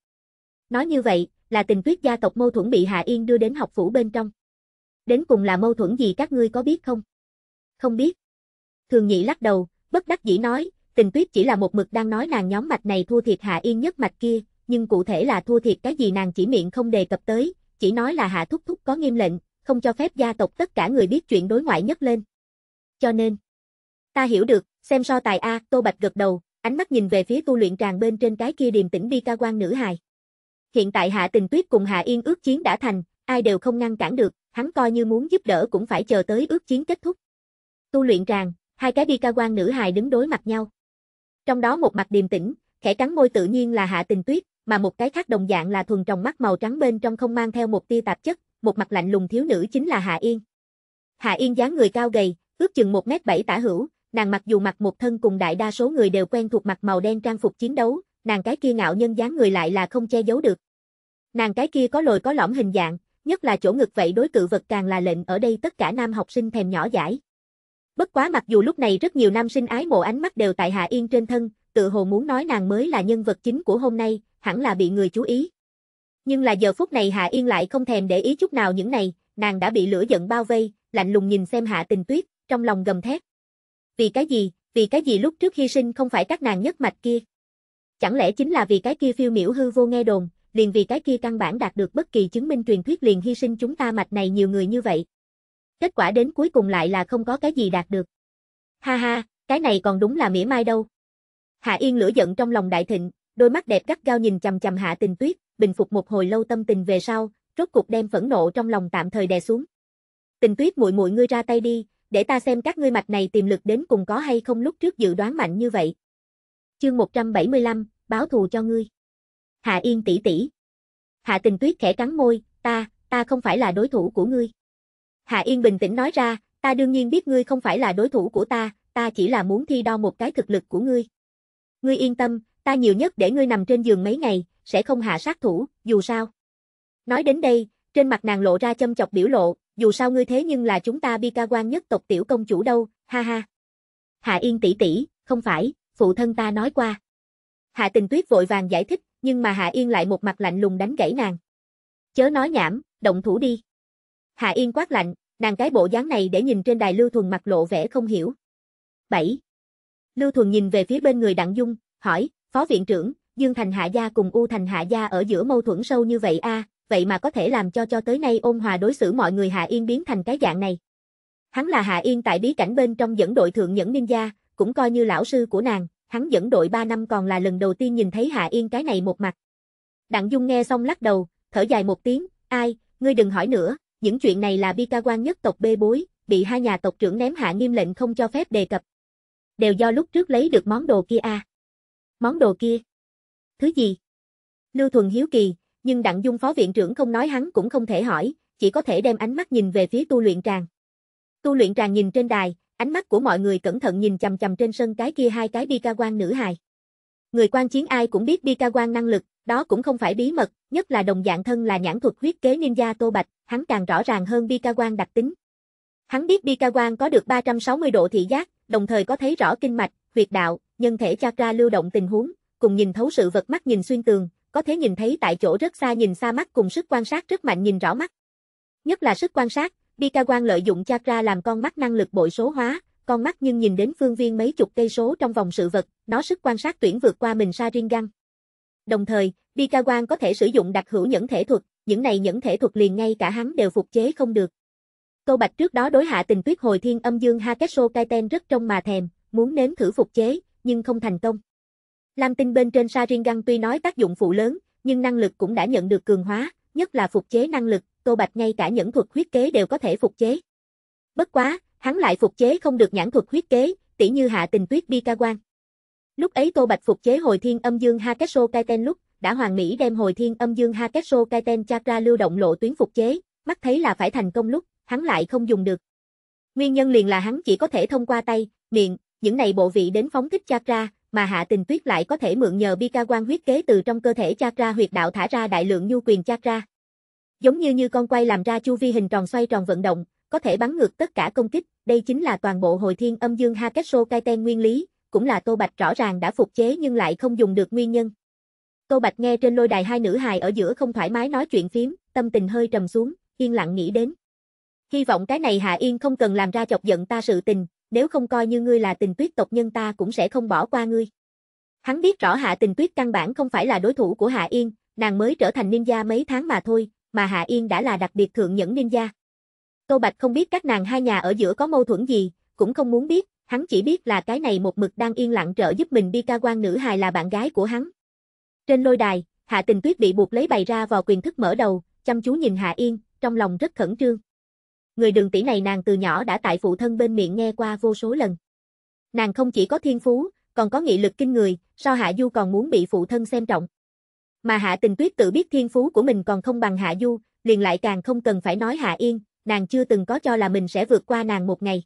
Nói như vậy, là tình tuyết gia tộc mâu thuẫn bị Hạ Yên đưa đến học phủ bên trong. Đến cùng là mâu thuẫn gì các ngươi có biết không? Không biết. Thường nhị lắc đầu, bất đắc dĩ nói, Tình tuyết chỉ là một mực đang nói nàng nhóm mạch này thua thiệt hạ yên nhất mạch kia, nhưng cụ thể là thua thiệt cái gì nàng chỉ miệng không đề cập tới, chỉ nói là hạ thúc thúc có nghiêm lệnh, không cho phép gia tộc tất cả người biết chuyện đối ngoại nhất lên. Cho nên, ta hiểu được, xem so tài A, Tô Bạch gật đầu, ánh mắt nhìn về phía tu luyện tràng bên trên cái kia điềm tĩnh bi ca quan nữ hài. Hiện tại hạ tình tuyết cùng hạ yên ước chiến đã thành, ai đều không ngăn cản được, hắn coi như muốn giúp đỡ cũng phải chờ tới ước chiến kết thúc. Tu luyện tràng, hai cái bi ca quan nữ hài đứng đối mặt nhau. Trong đó một mặt điềm tĩnh, khẽ cắn môi tự nhiên là Hạ Tình Tuyết, mà một cái khác đồng dạng là thuần trong mắt màu trắng bên trong không mang theo một tia tạp chất, một mặt lạnh lùng thiếu nữ chính là Hạ Yên. Hạ Yên dáng người cao gầy, ước chừng 1m7 tả hữu, nàng mặc dù mặc một thân cùng đại đa số người đều quen thuộc mặt màu đen trang phục chiến đấu, nàng cái kia ngạo nhân dáng người lại là không che giấu được. Nàng cái kia có lồi có lõm hình dạng, nhất là chỗ ngực vậy đối cự vật càng là lệnh ở đây tất cả nam học sinh thèm nhỏ dãi. Bất quá mặc dù lúc này rất nhiều nam sinh ái mộ ánh mắt đều tại Hạ Yên trên thân, tự hồ muốn nói nàng mới là nhân vật chính của hôm nay, hẳn là bị người chú ý. Nhưng là giờ phút này Hạ Yên lại không thèm để ý chút nào những này, nàng đã bị lửa giận bao vây, lạnh lùng nhìn xem Hạ Tình Tuyết, trong lòng gầm thét. Vì cái gì, vì cái gì lúc trước hy sinh không phải các nàng nhất mạch kia? Chẳng lẽ chính là vì cái kia phiêu miểu hư vô nghe đồn, liền vì cái kia căn bản đạt được bất kỳ chứng minh truyền thuyết liền hy sinh chúng ta mạch này nhiều người như vậy? kết quả đến cuối cùng lại là không có cái gì đạt được. Ha ha, cái này còn đúng là mỉa mai đâu. Hạ Yên lửa giận trong lòng đại thịnh, đôi mắt đẹp gắt gao nhìn chằm chằm Hạ Tình Tuyết, bình phục một hồi lâu tâm tình về sau, rốt cục đem phẫn nộ trong lòng tạm thời đè xuống. Tình Tuyết muội muội ngươi ra tay đi, để ta xem các ngươi mạch này tiềm lực đến cùng có hay không lúc trước dự đoán mạnh như vậy. Chương 175, báo thù cho ngươi. Hạ Yên tỷ tỷ. Hạ Tình Tuyết khẽ cắn môi, ta, ta không phải là đối thủ của ngươi. Hạ Yên bình tĩnh nói ra, ta đương nhiên biết ngươi không phải là đối thủ của ta, ta chỉ là muốn thi đo một cái thực lực của ngươi. Ngươi yên tâm, ta nhiều nhất để ngươi nằm trên giường mấy ngày, sẽ không hạ sát thủ, dù sao. Nói đến đây, trên mặt nàng lộ ra châm chọc biểu lộ, dù sao ngươi thế nhưng là chúng ta bi ca quan nhất tộc tiểu công chủ đâu, ha ha. Hạ Yên tỷ tỷ, không phải, phụ thân ta nói qua. Hạ Tình Tuyết vội vàng giải thích, nhưng mà Hạ Yên lại một mặt lạnh lùng đánh gãy nàng. Chớ nói nhảm, động thủ đi. Hạ Yên quát lạnh, nàng cái bộ dáng này để nhìn trên đài Lưu Thuần mặt lộ vẻ không hiểu. 7. Lưu Thuần nhìn về phía bên người Đặng Dung, hỏi, Phó Viện trưởng, Dương Thành Hạ Gia cùng U Thành Hạ Gia ở giữa mâu thuẫn sâu như vậy a à, vậy mà có thể làm cho cho tới nay ôn hòa đối xử mọi người Hạ Yên biến thành cái dạng này. Hắn là Hạ Yên tại bí cảnh bên trong dẫn đội thượng nhẫn ninja, cũng coi như lão sư của nàng, hắn dẫn đội 3 năm còn là lần đầu tiên nhìn thấy Hạ Yên cái này một mặt. Đặng Dung nghe xong lắc đầu, thở dài một tiếng, ai, ngươi đừng hỏi nữa, những chuyện này là bi quan nhất tộc bê bối, bị hai nhà tộc trưởng ném hạ nghiêm lệnh không cho phép đề cập. Đều do lúc trước lấy được món đồ kia a. À. Món đồ kia? Thứ gì? Lưu Thuần hiếu kỳ, nhưng Đặng Dung phó viện trưởng không nói hắn cũng không thể hỏi, chỉ có thể đem ánh mắt nhìn về phía tu luyện tràng. Tu luyện tràng nhìn trên đài, ánh mắt của mọi người cẩn thận nhìn chằm chằm trên sân cái kia hai cái bi quan nữ hài. Người quan chiến ai cũng biết bi quan năng lực, đó cũng không phải bí mật, nhất là đồng dạng thân là nhãn thuật huyết kế ninja Tô Bạch, hắn càng rõ ràng hơn Bikawan đặc tính. Hắn biết Bikawan có được 360 độ thị giác, đồng thời có thấy rõ kinh mạch, huyệt đạo, nhân thể chakra lưu động tình huống, cùng nhìn thấu sự vật mắt nhìn xuyên tường, có thể nhìn thấy tại chỗ rất xa nhìn xa mắt cùng sức quan sát rất mạnh nhìn rõ mắt. Nhất là sức quan sát, Bikawan lợi dụng chakra làm con mắt năng lực bội số hóa, con mắt nhưng nhìn đến phương viên mấy chục cây số trong vòng sự vật, nó sức quan sát tuyển vượt qua mình Sharingan. Đồng thời, Bikawan có thể sử dụng đặc hữu nhẫn thể thuật, những này nhẫn thể thuật liền ngay cả hắn đều phục chế không được. Câu bạch trước đó đối hạ tình tuyết hồi thiên âm dương Hakesho Kaiten rất trông mà thèm, muốn nếm thử phục chế, nhưng không thành công. Lam tinh bên trên Sharingan tuy nói tác dụng phụ lớn, nhưng năng lực cũng đã nhận được cường hóa, nhất là phục chế năng lực, Câu Bạch ngay cả nhẫn thuật huyết kế đều có thể phục chế. Bất quá, hắn lại phục chế không được nhãn thuật huyết kế, tỉ như hạ tình tuyết bi Lúc ấy Tô Bạch phục chế hồi thiên âm dương Hakesho Kaiten lúc, đã hoàn mỹ đem hồi thiên âm dương Hakesho Kaiten chakra lưu động lộ tuyến phục chế, mắt thấy là phải thành công lúc, hắn lại không dùng được. Nguyên nhân liền là hắn chỉ có thể thông qua tay, miệng, những này bộ vị đến phóng thích chakra, mà Hạ Tình Tuyết lại có thể mượn nhờ bi ca quan huyết kế từ trong cơ thể chakra huyệt đạo thả ra đại lượng nhu quyền chakra. Giống như như con quay làm ra chu vi hình tròn xoay tròn vận động, có thể bắn ngược tất cả công kích, đây chính là toàn bộ hồi thiên âm dương Hakesho Kaiten nguyên lý, cũng là Tô Bạch rõ ràng đã phục chế nhưng lại không dùng được nguyên nhân. Tô Bạch nghe trên lôi đài hai nữ hài ở giữa không thoải mái nói chuyện phím, tâm tình hơi trầm xuống, yên lặng nghĩ đến. Hy vọng cái này Hạ Yên không cần làm ra chọc giận ta sự tình, nếu không coi như ngươi là tình tuyết tộc nhân ta cũng sẽ không bỏ qua ngươi. Hắn biết rõ Hạ tình tuyết căn bản không phải là đối thủ của Hạ Yên, nàng mới trở thành ninja mấy tháng mà thôi, mà Hạ Yên đã là đặc biệt thượng nhẫn ninja. Tô Bạch không biết các nàng hai nhà ở giữa có mâu thuẫn gì, cũng không muốn biết, hắn chỉ biết là cái này một mực đang yên lặng trợ giúp mình đi ca quan nữ hài là bạn gái của hắn. Trên lôi đài, Hạ Tình Tuyết bị buộc lấy bày ra vào quyền thức mở đầu, chăm chú nhìn Hạ Yên, trong lòng rất khẩn trương. Người đường tỷ này nàng từ nhỏ đã tại phụ thân bên miệng nghe qua vô số lần. Nàng không chỉ có thiên phú, còn có nghị lực kinh người, sao Hạ Du còn muốn bị phụ thân xem trọng. Mà Hạ Tình Tuyết tự biết thiên phú của mình còn không bằng Hạ Du, liền lại càng không cần phải nói Hạ Yên, nàng chưa từng có cho là mình sẽ vượt qua nàng một ngày.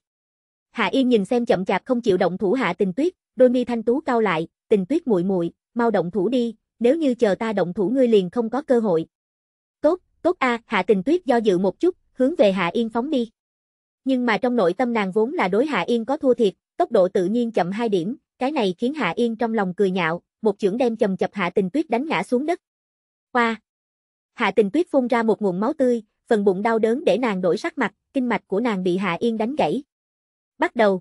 Hạ Yên nhìn xem chậm chạp không chịu động thủ Hạ Tình Tuyết, đôi mi thanh tú cau lại, "Tình Tuyết muội muội, mau động thủ đi, nếu như chờ ta động thủ ngươi liền không có cơ hội." "Tốt, tốt a." hạ Tình Tuyết do dự một chút, hướng về Hạ Yên phóng đi. Nhưng mà trong nội tâm nàng vốn là đối Hạ Yên có thua thiệt, tốc độ tự nhiên chậm hai điểm, cái này khiến Hạ Yên trong lòng cười nhạo, một chưởng đem chầm chập Hạ Tình Tuyết đánh ngã xuống đất. qua Hạ Tình Tuyết phun ra một nguồn máu tươi, phần bụng đau đớn để nàng đổi sắc mặt, kinh mạch của nàng bị Hạ Yên đánh gãy bắt đầu.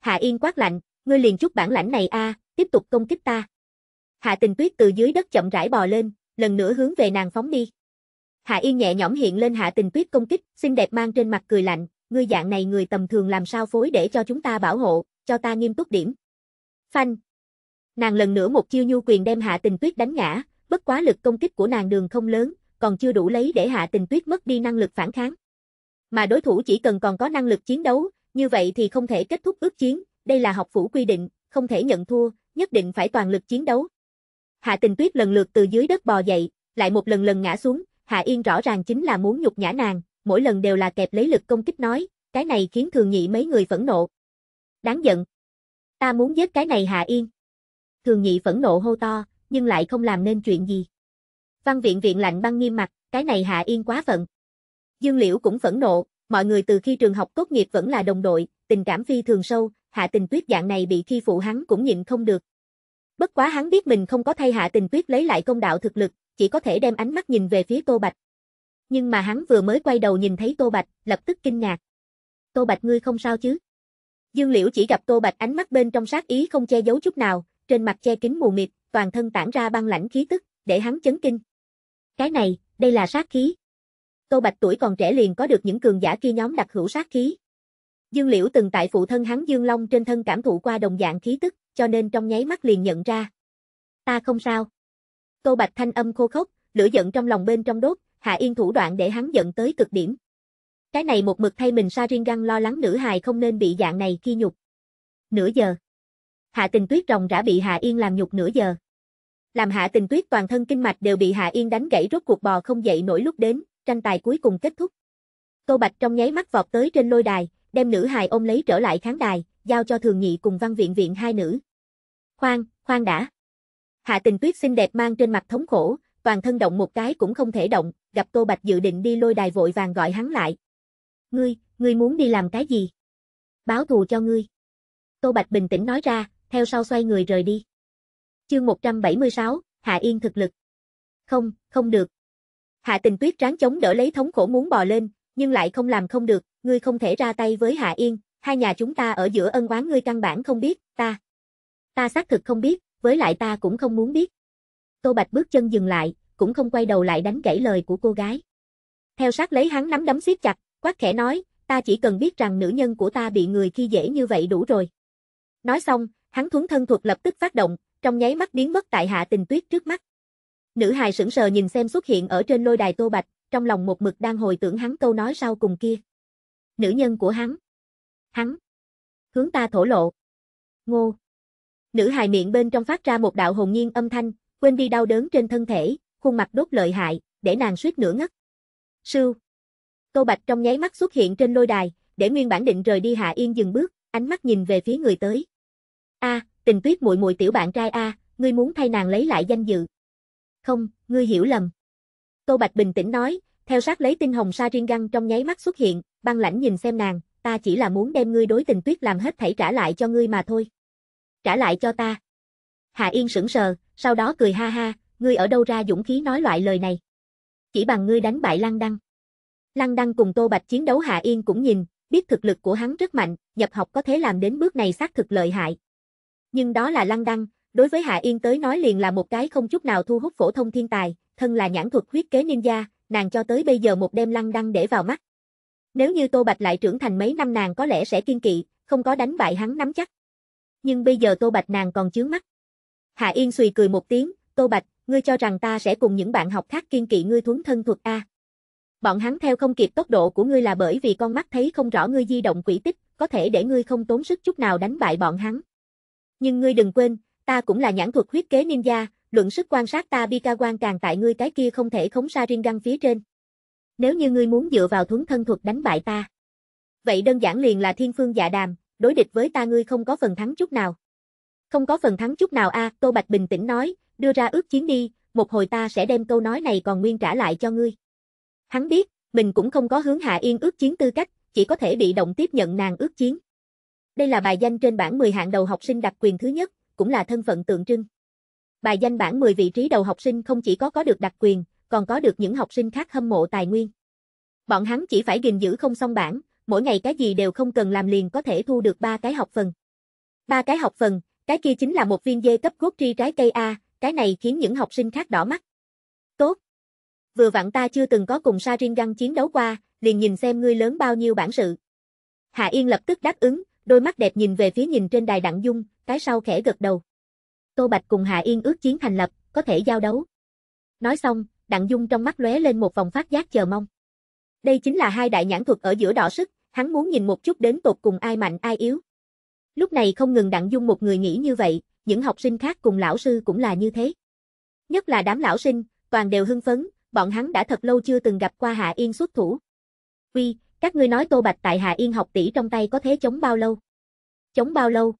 Hạ Yên quát lạnh, ngươi liền chút bản lãnh này a, à, tiếp tục công kích ta. Hạ Tình Tuyết từ dưới đất chậm rãi bò lên, lần nữa hướng về nàng phóng đi. Hạ Yên nhẹ nhõm hiện lên Hạ Tình Tuyết công kích, xinh đẹp mang trên mặt cười lạnh, ngươi dạng này người tầm thường làm sao phối để cho chúng ta bảo hộ, cho ta nghiêm túc điểm. Phanh. Nàng lần nữa một chiêu nhu quyền đem Hạ Tình Tuyết đánh ngã, bất quá lực công kích của nàng đường không lớn, còn chưa đủ lấy để Hạ Tình Tuyết mất đi năng lực phản kháng. Mà đối thủ chỉ cần còn có năng lực chiến đấu, như vậy thì không thể kết thúc ước chiến, đây là học phủ quy định, không thể nhận thua, nhất định phải toàn lực chiến đấu. Hạ Tình Tuyết lần lượt từ dưới đất bò dậy, lại một lần lần ngã xuống, Hạ Yên rõ ràng chính là muốn nhục nhã nàng, mỗi lần đều là kẹp lấy lực công kích nói, cái này khiến Thường Nhị mấy người phẫn nộ. Đáng giận. Ta muốn giết cái này Hạ Yên. Thường Nhị phẫn nộ hô to, nhưng lại không làm nên chuyện gì. Văn viện viện lạnh băng nghiêm mặt, cái này Hạ Yên quá phận. Dương Liễu cũng phẫn nộ, Mọi người từ khi trường học tốt nghiệp vẫn là đồng đội, tình cảm phi thường sâu, hạ tình tuyết dạng này bị khi phụ hắn cũng nhịn không được. Bất quá hắn biết mình không có thay hạ tình tuyết lấy lại công đạo thực lực, chỉ có thể đem ánh mắt nhìn về phía Tô Bạch. Nhưng mà hắn vừa mới quay đầu nhìn thấy Tô Bạch, lập tức kinh ngạc. Tô Bạch ngươi không sao chứ? Dương Liễu chỉ gặp Tô Bạch ánh mắt bên trong sát ý không che giấu chút nào, trên mặt che kính mù mịt, toàn thân tản ra băng lãnh khí tức, để hắn chấn kinh. Cái này, đây là sát khí, Tô Bạch tuổi còn trẻ liền có được những cường giả kia nhóm đặc hữu sát khí. Dương Liễu từng tại phụ thân hắn Dương Long trên thân cảm thụ qua đồng dạng khí tức, cho nên trong nháy mắt liền nhận ra. Ta không sao. Tô Bạch thanh âm khô khốc, lửa giận trong lòng bên trong đốt, Hạ Yên thủ đoạn để hắn giận tới cực điểm. Cái này một mực thay mình riêng găng lo lắng nữ hài không nên bị dạng này khi nhục. Nửa giờ. Hạ Tình Tuyết rồng rã bị Hạ Yên làm nhục nửa giờ. Làm Hạ Tình Tuyết toàn thân kinh mạch đều bị Hạ Yên đánh gãy rốt cuộc bò không dậy nổi lúc đến, tranh tài cuối cùng kết thúc. tô Bạch trong nháy mắt vọt tới trên lôi đài, đem nữ hài ôm lấy trở lại khán đài, giao cho Thường nhị cùng Văn Viện Viện hai nữ. Khoan, khoan đã. Hạ Tình Tuyết xinh đẹp mang trên mặt thống khổ, toàn thân động một cái cũng không thể động, gặp Tô Bạch dự định đi lôi đài vội vàng gọi hắn lại. Ngươi, ngươi muốn đi làm cái gì? Báo thù cho ngươi. Tô Bạch bình tĩnh nói ra, theo sau xoay người rời đi. Chương 176, Hạ Yên thực lực. Không, không được, Hạ Tình Tuyết ráng chống đỡ lấy thống khổ muốn bò lên, nhưng lại không làm không được, ngươi không thể ra tay với Hạ Yên, hai nhà chúng ta ở giữa ân oán ngươi căn bản không biết, ta. Ta xác thực không biết, với lại ta cũng không muốn biết. Tô Bạch bước chân dừng lại, cũng không quay đầu lại đánh gãy lời của cô gái. Theo sát lấy hắn nắm đấm siết chặt, quát khẽ nói, ta chỉ cần biết rằng nữ nhân của ta bị người khi dễ như vậy đủ rồi. Nói xong, hắn thuấn thân thuật lập tức phát động, trong nháy mắt biến mất tại hạ tình tuyết trước mắt. Nữ hài sững sờ nhìn xem xuất hiện ở trên lôi đài Tô Bạch, trong lòng một mực đang hồi tưởng hắn câu nói sau cùng kia. Nữ nhân của hắn. Hắn. Hướng ta thổ lộ. Ngô. Nữ hài miệng bên trong phát ra một đạo hồn nhiên âm thanh, quên đi đau đớn trên thân thể, khuôn mặt đốt lợi hại, để nàng suýt nửa ngất. Sưu. Tô Bạch trong nháy mắt xuất hiện trên lôi đài, để nguyên bản định rời đi Hạ Yên dừng bước, ánh mắt nhìn về phía người tới. A, à, Tình Tuyết muội muội tiểu bạn trai a, à, ngươi muốn thay nàng lấy lại danh dự, không, ngươi hiểu lầm. Tô Bạch bình tĩnh nói, theo sát lấy tinh hồng sa riêng găng trong nháy mắt xuất hiện, băng lãnh nhìn xem nàng, ta chỉ là muốn đem ngươi đối tình tuyết làm hết thảy trả lại cho ngươi mà thôi. Trả lại cho ta. Hạ Yên sững sờ, sau đó cười ha ha, ngươi ở đâu ra dũng khí nói loại lời này. Chỉ bằng ngươi đánh bại Lăng Đăng. Lăng Đăng cùng Tô Bạch chiến đấu Hạ Yên cũng nhìn, biết thực lực của hắn rất mạnh, nhập học có thể làm đến bước này xác thực lợi hại. Nhưng đó là Lăng Đăng, đối với Hạ Yên tới nói liền là một cái không chút nào thu hút phổ thông thiên tài, thân là nhãn thuật huyết kế ninja, nàng cho tới bây giờ một đêm lăng đăng để vào mắt. Nếu như Tô Bạch lại trưởng thành mấy năm nàng có lẽ sẽ kiên kỵ, không có đánh bại hắn nắm chắc. Nhưng bây giờ Tô Bạch nàng còn chướng mắt. Hạ Yên suy cười một tiếng, Tô Bạch, ngươi cho rằng ta sẽ cùng những bạn học khác kiên kỵ ngươi thuấn thân thuật A. Bọn hắn theo không kịp tốc độ của ngươi là bởi vì con mắt thấy không rõ ngươi di động quỷ tích, có thể để ngươi không tốn sức chút nào đánh bại bọn hắn. Nhưng ngươi đừng quên, ta cũng là nhãn thuật huyết kế ninja, luận sức quan sát ta bi ca quan càng tại ngươi cái kia không thể khống xa riêng găng phía trên. Nếu như ngươi muốn dựa vào thuấn thân thuật đánh bại ta. Vậy đơn giản liền là thiên phương dạ đàm, đối địch với ta ngươi không có phần thắng chút nào. Không có phần thắng chút nào a à, Tô Bạch bình tĩnh nói, đưa ra ước chiến đi, một hồi ta sẽ đem câu nói này còn nguyên trả lại cho ngươi. Hắn biết, mình cũng không có hướng Hạ Yên ước chiến tư cách, chỉ có thể bị động tiếp nhận nàng ước chiến. Đây là bài danh trên bảng 10 hạng đầu học sinh đặc quyền thứ nhất, cũng là thân phận tượng trưng. Bài danh bảng 10 vị trí đầu học sinh không chỉ có có được đặc quyền, còn có được những học sinh khác hâm mộ tài nguyên. Bọn hắn chỉ phải gìn giữ không xong bảng, mỗi ngày cái gì đều không cần làm liền có thể thu được ba cái học phần. Ba cái học phần, cái kia chính là một viên dê cấp gốc tri trái cây A, cái này khiến những học sinh khác đỏ mắt. Tốt. Vừa vặn ta chưa từng có cùng găng chiến đấu qua, liền nhìn xem ngươi lớn bao nhiêu bản sự. Hạ Yên lập tức đáp ứng, đôi mắt đẹp nhìn về phía nhìn trên đài đặng dung, cái sau khẽ gật đầu. Tô Bạch cùng Hạ Yên ước chiến thành lập, có thể giao đấu. Nói xong, đặng dung trong mắt lóe lên một vòng phát giác chờ mong. Đây chính là hai đại nhãn thuật ở giữa đỏ sức, hắn muốn nhìn một chút đến tột cùng ai mạnh ai yếu. Lúc này không ngừng đặng dung một người nghĩ như vậy, những học sinh khác cùng lão sư cũng là như thế. Nhất là đám lão sinh, toàn đều hưng phấn, bọn hắn đã thật lâu chưa từng gặp qua Hạ Yên xuất thủ. Uy, các ngươi nói Tô Bạch tại hà Yên học tỷ trong tay có thế chống bao lâu? Chống bao lâu?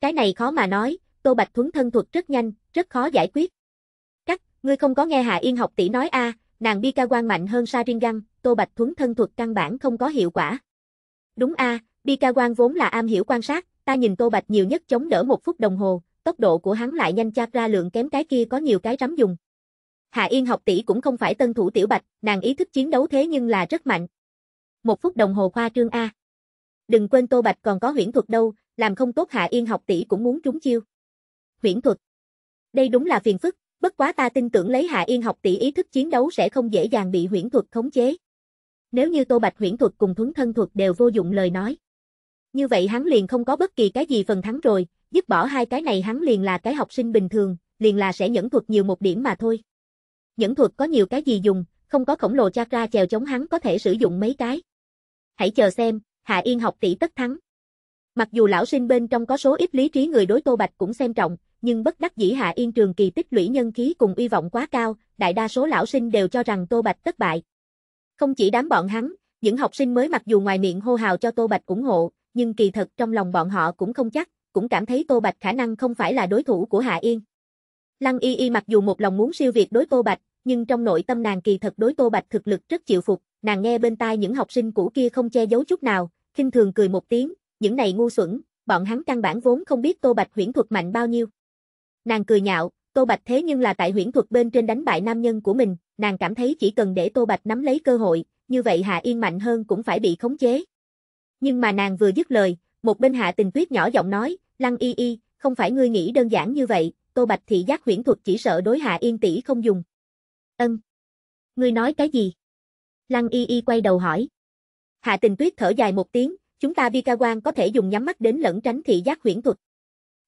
Cái này khó mà nói, Tô Bạch thuấn thân thuật rất nhanh, rất khó giải quyết. Các, ngươi không có nghe hà Yên học tỷ nói a, à, nàng bi ca quan mạnh hơn sa Saringan, Tô Bạch thuấn thân thuật căn bản không có hiệu quả. Đúng a, à, bi ca quan vốn là am hiểu quan sát, ta nhìn Tô Bạch nhiều nhất chống đỡ một phút đồng hồ, tốc độ của hắn lại nhanh chạp ra lượng kém cái kia có nhiều cái rắm dùng. hà Yên học tỷ cũng không phải tân thủ tiểu Bạch, nàng ý thức chiến đấu thế nhưng là rất mạnh, một phút đồng hồ khoa trương A. Đừng quên Tô Bạch còn có huyễn thuật đâu, làm không tốt Hạ Yên học tỷ cũng muốn trúng chiêu. Huyễn thuật. Đây đúng là phiền phức, bất quá ta tin tưởng lấy Hạ Yên học tỷ ý thức chiến đấu sẽ không dễ dàng bị huyễn thuật khống chế. Nếu như Tô Bạch huyễn thuật cùng thuấn thân thuật đều vô dụng lời nói. Như vậy hắn liền không có bất kỳ cái gì phần thắng rồi, dứt bỏ hai cái này hắn liền là cái học sinh bình thường, liền là sẽ nhẫn thuật nhiều một điểm mà thôi. Nhẫn thuật có nhiều cái gì dùng, không có khổng lồ chakra chèo chống hắn có thể sử dụng mấy cái hãy chờ xem, Hạ Yên học tỷ tất thắng. Mặc dù lão sinh bên trong có số ít lý trí người đối Tô Bạch cũng xem trọng, nhưng bất đắc dĩ Hạ Yên trường kỳ tích lũy nhân khí cùng uy vọng quá cao, đại đa số lão sinh đều cho rằng Tô Bạch tất bại. Không chỉ đám bọn hắn, những học sinh mới mặc dù ngoài miệng hô hào cho Tô Bạch ủng hộ, nhưng kỳ thật trong lòng bọn họ cũng không chắc, cũng cảm thấy Tô Bạch khả năng không phải là đối thủ của Hạ Yên. Lăng Y Y mặc dù một lòng muốn siêu việt đối Tô Bạch, nhưng trong nội tâm nàng kỳ thật đối Tô Bạch thực lực rất chịu phục, nàng nghe bên tai những học sinh cũ kia không che giấu chút nào, khinh thường cười một tiếng, những này ngu xuẩn, bọn hắn căn bản vốn không biết Tô Bạch huyễn thuật mạnh bao nhiêu. Nàng cười nhạo, Tô Bạch thế nhưng là tại huyễn thuật bên trên đánh bại nam nhân của mình, nàng cảm thấy chỉ cần để Tô Bạch nắm lấy cơ hội, như vậy Hạ Yên mạnh hơn cũng phải bị khống chế. Nhưng mà nàng vừa dứt lời, một bên Hạ Tình Tuyết nhỏ giọng nói, Lăng Y Y, không phải ngươi nghĩ đơn giản như vậy, Tô Bạch thị giác huyễn thuật chỉ sợ đối Hạ Yên tỷ không dùng. Ân. Ngươi nói cái gì? Lăng y y quay đầu hỏi. Hạ tình tuyết thở dài một tiếng, chúng ta vi ca quan có thể dùng nhắm mắt đến lẫn tránh thị giác huyễn thuật.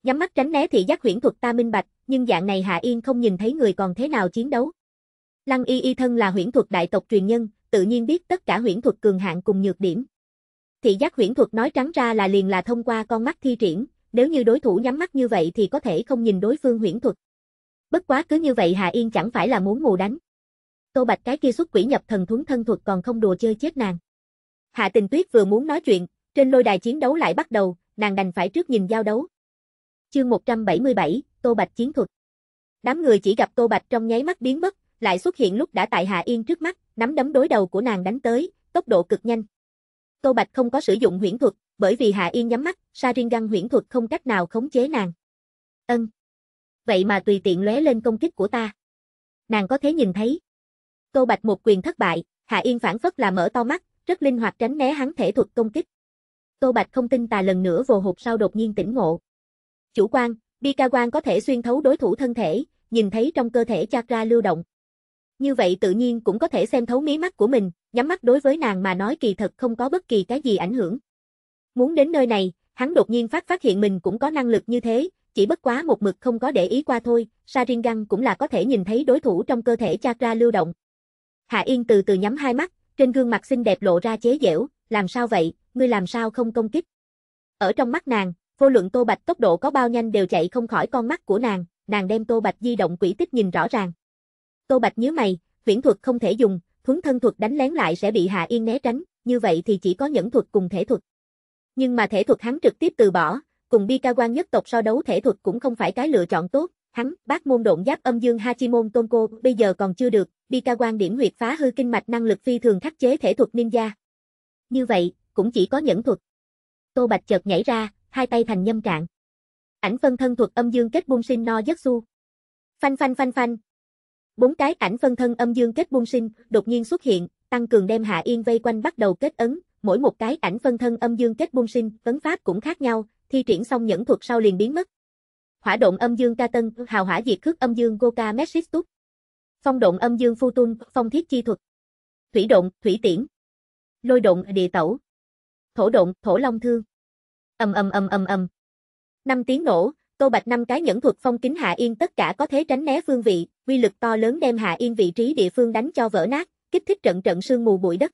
Nhắm mắt tránh né thị giác huyễn thuật ta minh bạch, nhưng dạng này Hạ Yên không nhìn thấy người còn thế nào chiến đấu. Lăng y y thân là huyễn thuật đại tộc truyền nhân, tự nhiên biết tất cả huyễn thuật cường hạng cùng nhược điểm. Thị giác huyễn thuật nói trắng ra là liền là thông qua con mắt thi triển, nếu như đối thủ nhắm mắt như vậy thì có thể không nhìn đối phương huyễn thuật. Bất quá cứ như vậy Hà Yên chẳng phải là muốn mù đánh. Tô Bạch cái kia xuất quỷ nhập thần thuấn thân thuật còn không đùa chơi chết nàng. Hạ Tình Tuyết vừa muốn nói chuyện, trên lôi đài chiến đấu lại bắt đầu, nàng đành phải trước nhìn giao đấu. Chương 177, Tô Bạch chiến thuật. Đám người chỉ gặp Tô Bạch trong nháy mắt biến mất, lại xuất hiện lúc đã tại Hạ Yên trước mắt, nắm đấm đối đầu của nàng đánh tới, tốc độ cực nhanh. Tô Bạch không có sử dụng huyễn thuật, bởi vì Hạ Yên nhắm mắt, Sa Ringan huyễn thuật không cách nào khống chế nàng. Ân vậy mà tùy tiện lóe lên công kích của ta. Nàng có thể nhìn thấy. Câu bạch một quyền thất bại, Hạ Yên phản phất là mở to mắt, rất linh hoạt tránh né hắn thể thuật công kích. Câu bạch không tin tà lần nữa vồ hụt sau đột nhiên tỉnh ngộ. Chủ quan, bi ca quan có thể xuyên thấu đối thủ thân thể, nhìn thấy trong cơ thể chakra lưu động. Như vậy tự nhiên cũng có thể xem thấu mí mắt của mình, nhắm mắt đối với nàng mà nói kỳ thật không có bất kỳ cái gì ảnh hưởng. Muốn đến nơi này, hắn đột nhiên phát phát hiện mình cũng có năng lực như thế, chỉ bất quá một mực không có để ý qua thôi, Sharingan cũng là có thể nhìn thấy đối thủ trong cơ thể chakra lưu động. Hạ Yên từ từ nhắm hai mắt, trên gương mặt xinh đẹp lộ ra chế giễu, làm sao vậy, ngươi làm sao không công kích. Ở trong mắt nàng, vô luận Tô Bạch tốc độ có bao nhanh đều chạy không khỏi con mắt của nàng, nàng đem Tô Bạch di động quỹ tích nhìn rõ ràng. Tô Bạch nhíu mày, viễn thuật không thể dùng, thuấn thân thuật đánh lén lại sẽ bị Hạ Yên né tránh, như vậy thì chỉ có nhẫn thuật cùng thể thuật. Nhưng mà thể thuật hắn trực tiếp từ bỏ, cùng bi ca quan nhất tộc so đấu thể thuật cũng không phải cái lựa chọn tốt, hắn, bác môn độn giáp âm dương Hachimon Tonko, bây giờ còn chưa được, bi ca quan điểm nguyệt phá hư kinh mạch năng lực phi thường khắc chế thể thuật ninja. Như vậy, cũng chỉ có nhẫn thuật. Tô Bạch chợt nhảy ra, hai tay thành nhâm trạng. Ảnh phân thân thuật âm dương kết bung sinh no giấc su. Phanh phanh phanh phanh. Bốn cái ảnh phân thân âm dương kết bung sinh đột nhiên xuất hiện, tăng cường đem Hạ Yên vây quanh bắt đầu kết ấn, mỗi một cái ảnh phân thân âm dương kết bung sinh, ấn pháp cũng khác nhau, thi triển xong nhẫn thuật sau liền biến mất. Hỏa động âm dương ca tân, hào hỏa diệt khước âm dương Goka Mesistut. Phong động âm dương phu tung, phong thiết chi thuật. Thủy động, thủy tiễn. Lôi động, địa tẩu. Thổ động, thổ long thương. âm âm âm âm âm. Năm tiếng nổ, Tô Bạch năm cái nhẫn thuật phong kính Hạ Yên tất cả có thế tránh né phương vị, uy lực to lớn đem Hạ Yên vị trí địa phương đánh cho vỡ nát, kích thích trận trận sương mù bụi đất.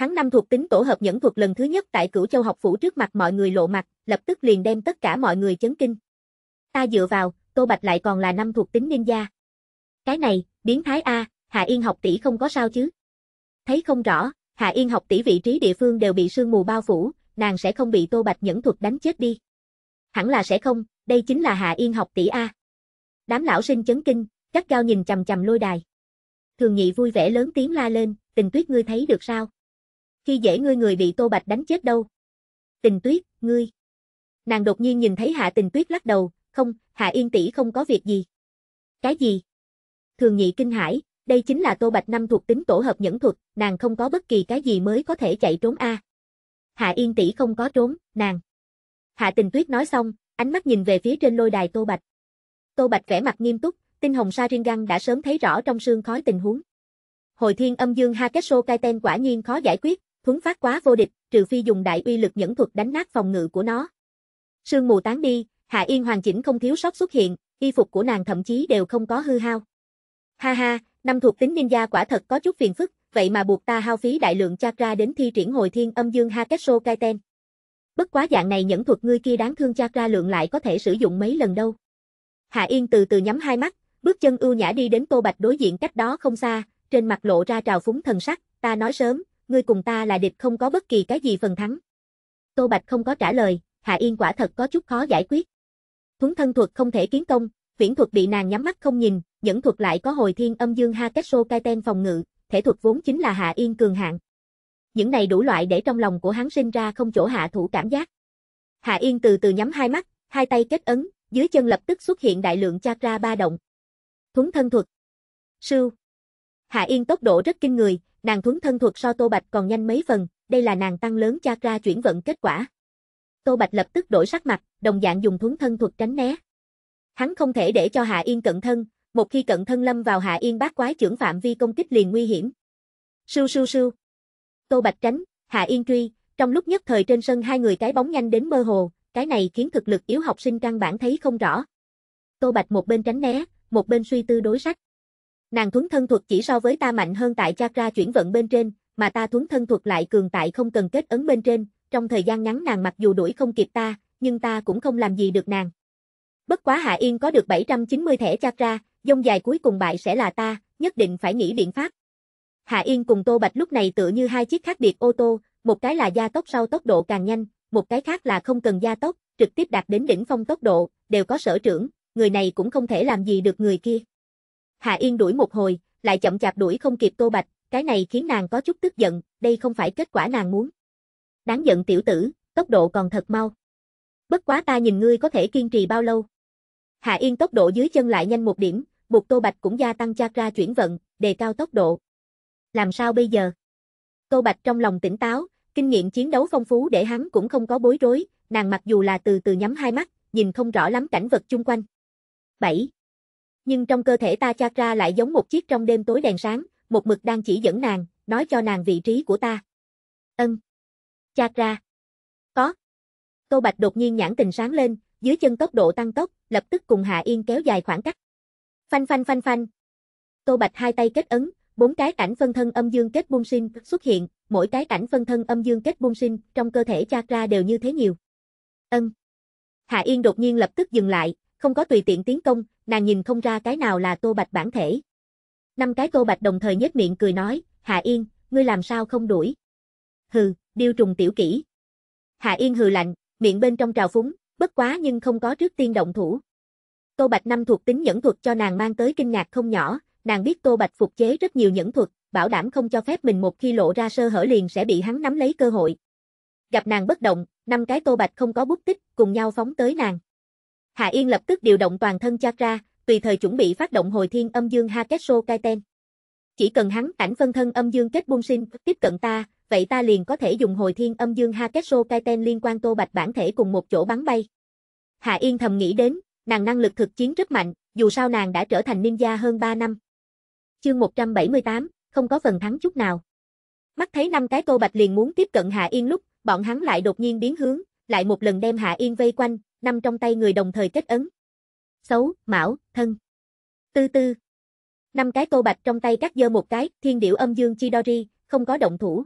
Hắn năm thuộc tính tổ hợp nhẫn thuật lần thứ nhất tại Cửu Châu học phủ trước mặt mọi người lộ mặt, lập tức liền đem tất cả mọi người chấn kinh. Ta dựa vào, Tô Bạch lại còn là năm thuộc tính ninja. Cái này, biến thái a, Hạ Yên học tỷ không có sao chứ? Thấy không rõ, Hạ Yên học tỷ vị trí địa phương đều bị sương mù bao phủ, nàng sẽ không bị Tô Bạch nhẫn thuật đánh chết đi. Hẳn là sẽ không, đây chính là Hạ Yên học tỷ a. Đám lão sinh chấn kinh, gắt cao nhìn chằm chằm lôi đài. Thường nhị vui vẻ lớn tiếng la lên, tình tuyết ngươi thấy được sao? khi dễ ngươi người bị Tô Bạch đánh chết đâu. Tình tuyết, ngươi. Nàng đột nhiên nhìn thấy hạ tình tuyết lắc đầu, không, hạ yên tỷ không có việc gì. Cái gì? Thường nhị kinh hãi, đây chính là Tô Bạch năm thuộc tính tổ hợp nhẫn thuật, nàng không có bất kỳ cái gì mới có thể chạy trốn a. Hạ yên tỷ không có trốn, nàng. Hạ tình tuyết nói xong, ánh mắt nhìn về phía trên lôi đài Tô Bạch. Tô Bạch vẻ mặt nghiêm túc, tinh hồng sa găng đã sớm thấy rõ trong sương khói tình huống. Hồi thiên âm dương ha kết cai Kaiten quả nhiên khó giải quyết, thuấn phát quá vô địch, trừ phi dùng đại uy lực nhẫn thuật đánh nát phòng ngự của nó. Sương mù tán đi, Hạ Yên hoàn chỉnh không thiếu sót xuất hiện, y phục của nàng thậm chí đều không có hư hao. Ha ha, năm thuộc tính ninja quả thật có chút phiền phức, vậy mà buộc ta hao phí đại lượng chakra đến thi triển hồi thiên âm dương Hakesho Kaiten. Bất quá dạng này nhẫn thuật ngươi kia đáng thương chakra lượng lại có thể sử dụng mấy lần đâu. Hạ Yên từ từ nhắm hai mắt, bước chân ưu nhã đi đến Tô Bạch đối diện cách đó không xa, trên mặt lộ ra trào phúng thần sắc, ta nói sớm, ngươi cùng ta là địch không có bất kỳ cái gì phần thắng. Tô Bạch không có trả lời, Hạ Yên quả thật có chút khó giải quyết. Thuấn thân thuật không thể kiến công, viễn thuật bị nàng nhắm mắt không nhìn, nhẫn thuật lại có hồi thiên âm dương ha cách sô cai ten phòng ngự, thể thuật vốn chính là Hạ Yên cường hạng. Những này đủ loại để trong lòng của hắn sinh ra không chỗ hạ thủ cảm giác. Hạ Yên từ từ nhắm hai mắt, hai tay kết ấn, dưới chân lập tức xuất hiện đại lượng chakra ba động. Thuấn thân thuật. Sưu. Hạ Yên tốc độ rất kinh người, nàng thuấn thân thuật so Tô Bạch còn nhanh mấy phần, đây là nàng tăng lớn chakra chuyển vận kết quả. Tô Bạch lập tức đổi sắc mặt, đồng dạng dùng thuấn thân thuật tránh né. Hắn không thể để cho Hạ Yên cận thân, một khi cận thân lâm vào Hạ Yên bát quái trưởng phạm vi công kích liền nguy hiểm. Sưu sưu sưu. Tô Bạch tránh, Hạ Yên truy, trong lúc nhất thời trên sân hai người cái bóng nhanh đến mơ hồ, cái này khiến thực lực yếu học sinh căn bản thấy không rõ. Tô Bạch một bên tránh né, một bên suy tư đối sách. Nàng thuấn thân thuật chỉ so với ta mạnh hơn tại chakra chuyển vận bên trên, mà ta thuấn thân thuật lại cường tại không cần kết ấn bên trên, trong thời gian ngắn nàng mặc dù đuổi không kịp ta, nhưng ta cũng không làm gì được nàng. Bất quá Hạ Yên có được 790 thẻ chakra, dông dài cuối cùng bại sẽ là ta, nhất định phải nghĩ biện pháp. Hạ Yên cùng Tô Bạch lúc này tựa như hai chiếc khác biệt ô tô, một cái là gia tốc sau tốc độ càng nhanh, một cái khác là không cần gia tốc, trực tiếp đạt đến đỉnh phong tốc độ, đều có sở trưởng, người này cũng không thể làm gì được người kia. Hạ Yên đuổi một hồi, lại chậm chạp đuổi không kịp Tô Bạch, cái này khiến nàng có chút tức giận, đây không phải kết quả nàng muốn. Đáng giận tiểu tử, tốc độ còn thật mau. Bất quá ta nhìn ngươi có thể kiên trì bao lâu. Hạ Yên tốc độ dưới chân lại nhanh một điểm, buộc Tô Bạch cũng gia tăng chakra chuyển vận, đề cao tốc độ. Làm sao bây giờ? Tô Bạch trong lòng tỉnh táo, kinh nghiệm chiến đấu phong phú để hắn cũng không có bối rối, nàng mặc dù là từ từ nhắm hai mắt, nhìn không rõ lắm cảnh vật chung quanh. 7 nhưng trong cơ thể ta chakra lại giống một chiếc trong đêm tối đèn sáng, một mực đang chỉ dẫn nàng, nói cho nàng vị trí của ta. Ân. Chakra. Có. Tô Bạch đột nhiên nhãn tình sáng lên, dưới chân tốc độ tăng tốc, lập tức cùng Hạ Yên kéo dài khoảng cách. Phanh phanh phanh phanh. Tô Bạch hai tay kết ấn, bốn cái cảnh phân thân âm dương kết bung sinh xuất hiện, mỗi cái cảnh phân thân âm dương kết bung sinh trong cơ thể chakra đều như thế nhiều. Ân. Hạ Yên đột nhiên lập tức dừng lại, không có tùy tiện tiến công, nàng nhìn không ra cái nào là Tô Bạch bản thể. Năm cái Tô Bạch đồng thời nhếch miệng cười nói, Hạ Yên, ngươi làm sao không đuổi? Hừ, điêu trùng tiểu kỹ. Hạ Yên hừ lạnh, miệng bên trong trào phúng, bất quá nhưng không có trước tiên động thủ. Tô Bạch năm thuộc tính nhẫn thuật cho nàng mang tới kinh ngạc không nhỏ, nàng biết Tô Bạch phục chế rất nhiều nhẫn thuật, bảo đảm không cho phép mình một khi lộ ra sơ hở liền sẽ bị hắn nắm lấy cơ hội. Gặp nàng bất động, năm cái Tô Bạch không có bút tích, cùng nhau phóng tới nàng. Hạ Yên lập tức điều động toàn thân chakra, tùy thời chuẩn bị phát động hồi thiên âm dương Hakesho Kaiten. Chỉ cần hắn ảnh phân thân âm dương kết buông sinh tiếp cận ta, vậy ta liền có thể dùng hồi thiên âm dương Hakesho Kaiten liên quan tô bạch bản thể cùng một chỗ bắn bay. Hạ Yên thầm nghĩ đến, nàng năng lực thực chiến rất mạnh, dù sao nàng đã trở thành ninja hơn 3 năm. Chương 178, không có phần thắng chút nào. Mắt thấy năm cái tô bạch liền muốn tiếp cận Hạ Yên lúc, bọn hắn lại đột nhiên biến hướng, lại một lần đem Hạ Yên vây quanh, Năm trong tay người đồng thời kết ấn. Xấu, mão, thân. Tư tư. Năm cái cô bạch trong tay cắt dơ một cái, thiên điểu âm dương Chidori, không có động thủ.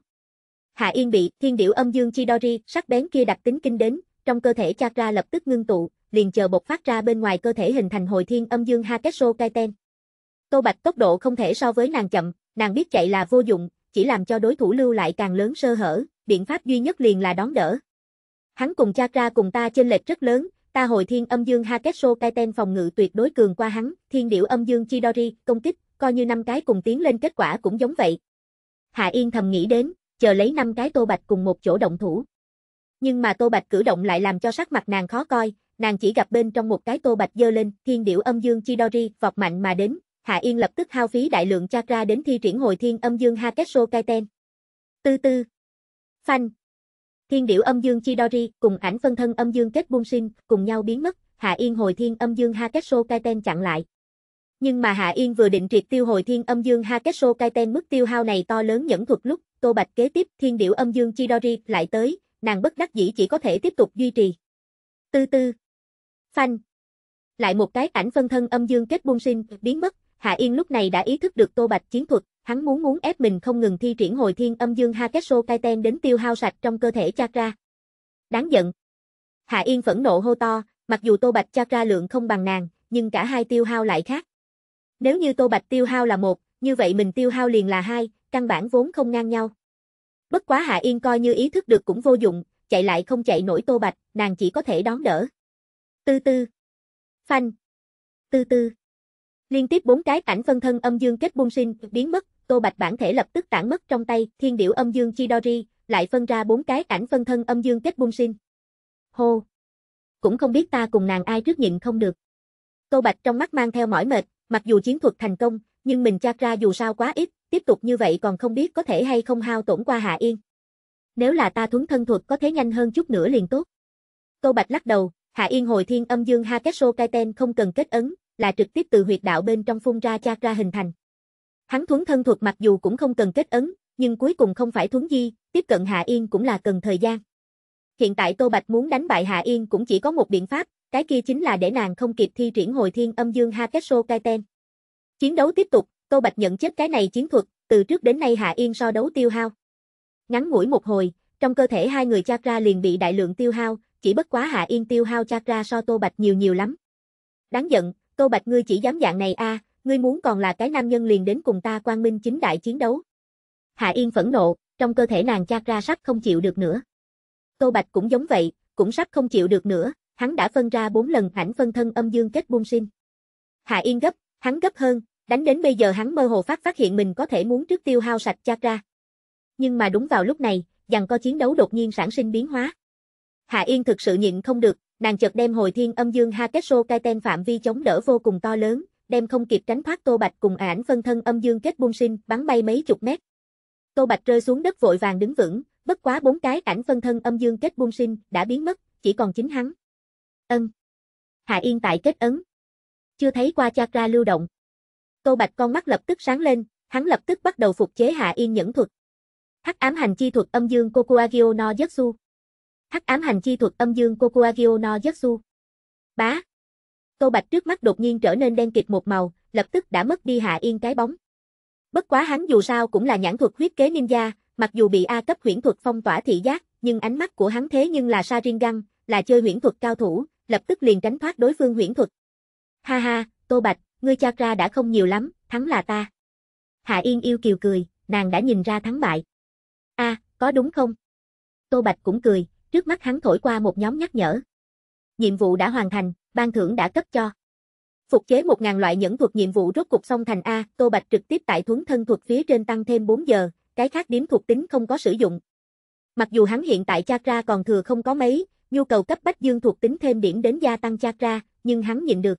Hạ Yên bị thiên điểu âm dương Chidori sắc bén kia đặc tính kinh đến, trong cơ thể chakra lập tức ngưng tụ, liền chờ bột phát ra bên ngoài cơ thể hình thành hồi thiên âm dương Hakesho Kaiten. Tô Bạch tốc độ không thể so với nàng chậm, nàng biết chạy là vô dụng, chỉ làm cho đối thủ lưu lại càng lớn sơ hở, biện pháp duy nhất liền là đón đỡ. Hắn cùng Chakra cùng ta trên lệch rất lớn, ta hồi thiên âm dương Hakesho Kaiten phòng ngự tuyệt đối cường qua hắn, thiên điểu âm dương Chidori, công kích, coi như năm cái cùng tiến lên kết quả cũng giống vậy. Hạ Yên thầm nghĩ đến, chờ lấy năm cái Tô Bạch cùng một chỗ động thủ. Nhưng mà Tô Bạch cử động lại làm cho sắc mặt nàng khó coi, nàng chỉ gặp bên trong một cái Tô Bạch dơ lên, thiên điểu âm dương Chidori, vọt mạnh mà đến, Hạ Yên lập tức hao phí đại lượng chakra đến thi triển hồi thiên âm dương Hakesho Kaiten. Tư tư. Phanh, Thiên điểu âm dương Chidori cùng ảnh phân thân âm dương kết bung sinh, cùng nhau biến mất, Hạ Yên hồi thiên âm dương Ha Hakesho Kaiten chặn lại. Nhưng mà Hạ Yên vừa định triệt tiêu hồi thiên âm dương Ha Hakesho Kaiten mức tiêu hao này to lớn nhẫn thuật lúc, Tô Bạch kế tiếp thiên điểu âm dương Chidori lại tới, nàng bất đắc dĩ chỉ có thể tiếp tục duy trì. Tư tư. Phanh. Lại một cái ảnh phân thân âm dương kết bung sinh biến mất, Hạ Yên lúc này đã ý thức được Tô Bạch chiến thuật, Hắn muốn muốn ép mình không ngừng thi triển hồi thiên âm dương ha kết cai Kaiten đến tiêu hao sạch trong cơ thể chakra. Đáng giận. Hạ Yên phẫn nộ hô to, mặc dù Tô Bạch chakra lượng không bằng nàng, nhưng cả hai tiêu hao lại khác. Nếu như Tô Bạch tiêu hao là một, như vậy mình tiêu hao liền là hai, căn bản vốn không ngang nhau. Bất quá Hạ Yên coi như ý thức được cũng vô dụng, chạy lại không chạy nổi Tô Bạch, nàng chỉ có thể đón đỡ. Tư tư. Phanh. Tư tư. Liên tiếp bốn cái ảnh phân thân âm dương kết bung sinh biến mất, Tô Bạch bản thể lập tức tản mất trong tay, thiên điểu âm dương Chidori, lại phân ra bốn cái ảnh phân thân âm dương kết bung sinh. Hô! Cũng không biết ta cùng nàng ai trước nhịn không được. Tô Bạch trong mắt mang theo mỏi mệt, mặc dù chiến thuật thành công, nhưng mình chak ra dù sao quá ít, tiếp tục như vậy còn không biết có thể hay không hao tổn qua Hạ Yên. Nếu là ta thuấn thân thuật có thế nhanh hơn chút nữa liền tốt. Tô Bạch lắc đầu, Hạ Yên hồi thiên âm dương Hakesho Kaiten không cần kết ấn, là trực tiếp từ huyệt đạo bên trong phun ra chakra hình thành. Hắn thuấn thân thuật mặc dù cũng không cần kết ấn, nhưng cuối cùng không phải thuấn di, tiếp cận Hạ Yên cũng là cần thời gian. Hiện tại Tô Bạch muốn đánh bại Hạ Yên cũng chỉ có một biện pháp, cái kia chính là để nàng không kịp thi triển hồi thiên âm dương Hakesho Kaiten. Chiến đấu tiếp tục, Tô Bạch nhận chết cái này chiến thuật, từ trước đến nay Hạ Yên so đấu tiêu hao. Ngắn ngủi một hồi, trong cơ thể hai người chakra liền bị đại lượng tiêu hao, chỉ bất quá Hạ Yên tiêu hao chakra so Tô Bạch nhiều nhiều lắm. Đáng giận, Tô Bạch ngươi chỉ dám dạng này a, ngươi muốn còn là cái nam nhân liền đến cùng ta quang minh chính đại chiến đấu. Hạ Yên phẫn nộ, trong cơ thể nàng chát ra sắp không chịu được nữa. Tô Bạch cũng giống vậy, cũng sắp không chịu được nữa, hắn đã phân ra bốn lần ảnh phân thân âm dương kết buông sinh. Hạ Yên gấp, hắn gấp hơn, đánh đến bây giờ hắn mơ hồ phát phát hiện mình có thể muốn trước tiêu hao sạch chát ra. Nhưng mà đúng vào lúc này, dàn co chiến đấu đột nhiên sản sinh biến hóa. Hạ Yên thực sự nhịn không được, nàng chợt đem hồi thiên âm dương ha kết Hakesho Kaiten phạm vi chống đỡ vô cùng to lớn, đem không kịp tránh thoát Tô Bạch cùng ảnh phân thân âm dương kết bung sinh, bắn bay mấy chục mét. Tô Bạch rơi xuống đất vội vàng đứng vững, bất quá bốn cái ảnh phân thân âm dương kết bung sinh đã biến mất, chỉ còn chính hắn. Ân. Hạ Yên tại kết ấn. Chưa thấy qua chakra lưu động. Tô Bạch con mắt lập tức sáng lên, hắn lập tức bắt đầu phục chế Hạ Yên nhẫn thuật. Hắc ám hành chi thuật âm dương Kokuagyo no Yatsu. Hắc ám hành chi thuật âm dương Kokuagyo no Yatsu. Bá. Câu Bạch trước mắt đột nhiên trở nên đen kịt một màu, lập tức đã mất đi Hạ Yên cái bóng. Bất quá hắn dù sao cũng là nhãn thuật huyết kế ninja, mặc dù bị A cấp huyễn thuật phong tỏa thị giác, nhưng ánh mắt của hắn thế nhưng là sa riêng Sharingan, là chơi huyễn thuật cao thủ, lập tức liền tránh thoát đối phương huyễn thuật. Ha ha, Tô Bạch, ngươi ra đã không nhiều lắm, thắng là ta. Hạ Yên yêu kiều cười, nàng đã nhìn ra thắng bại. A, à, có đúng không? Tô Bạch cũng cười, trước mắt hắn thổi qua một nhóm nhắc nhở. Nhiệm vụ đã hoàn thành, ban thưởng đã cấp cho. Phục chế 1.000 loại nhẫn thuật nhiệm vụ rốt cục xong thành A, Tô Bạch trực tiếp tại thuấn thân thuật phía trên tăng thêm 4 giờ, cái khác điểm thuộc tính không có sử dụng. Mặc dù hắn hiện tại chakra còn thừa không có mấy, nhu cầu cấp bách dương thuộc tính thêm điểm đến gia tăng chakra, nhưng hắn nhìn được.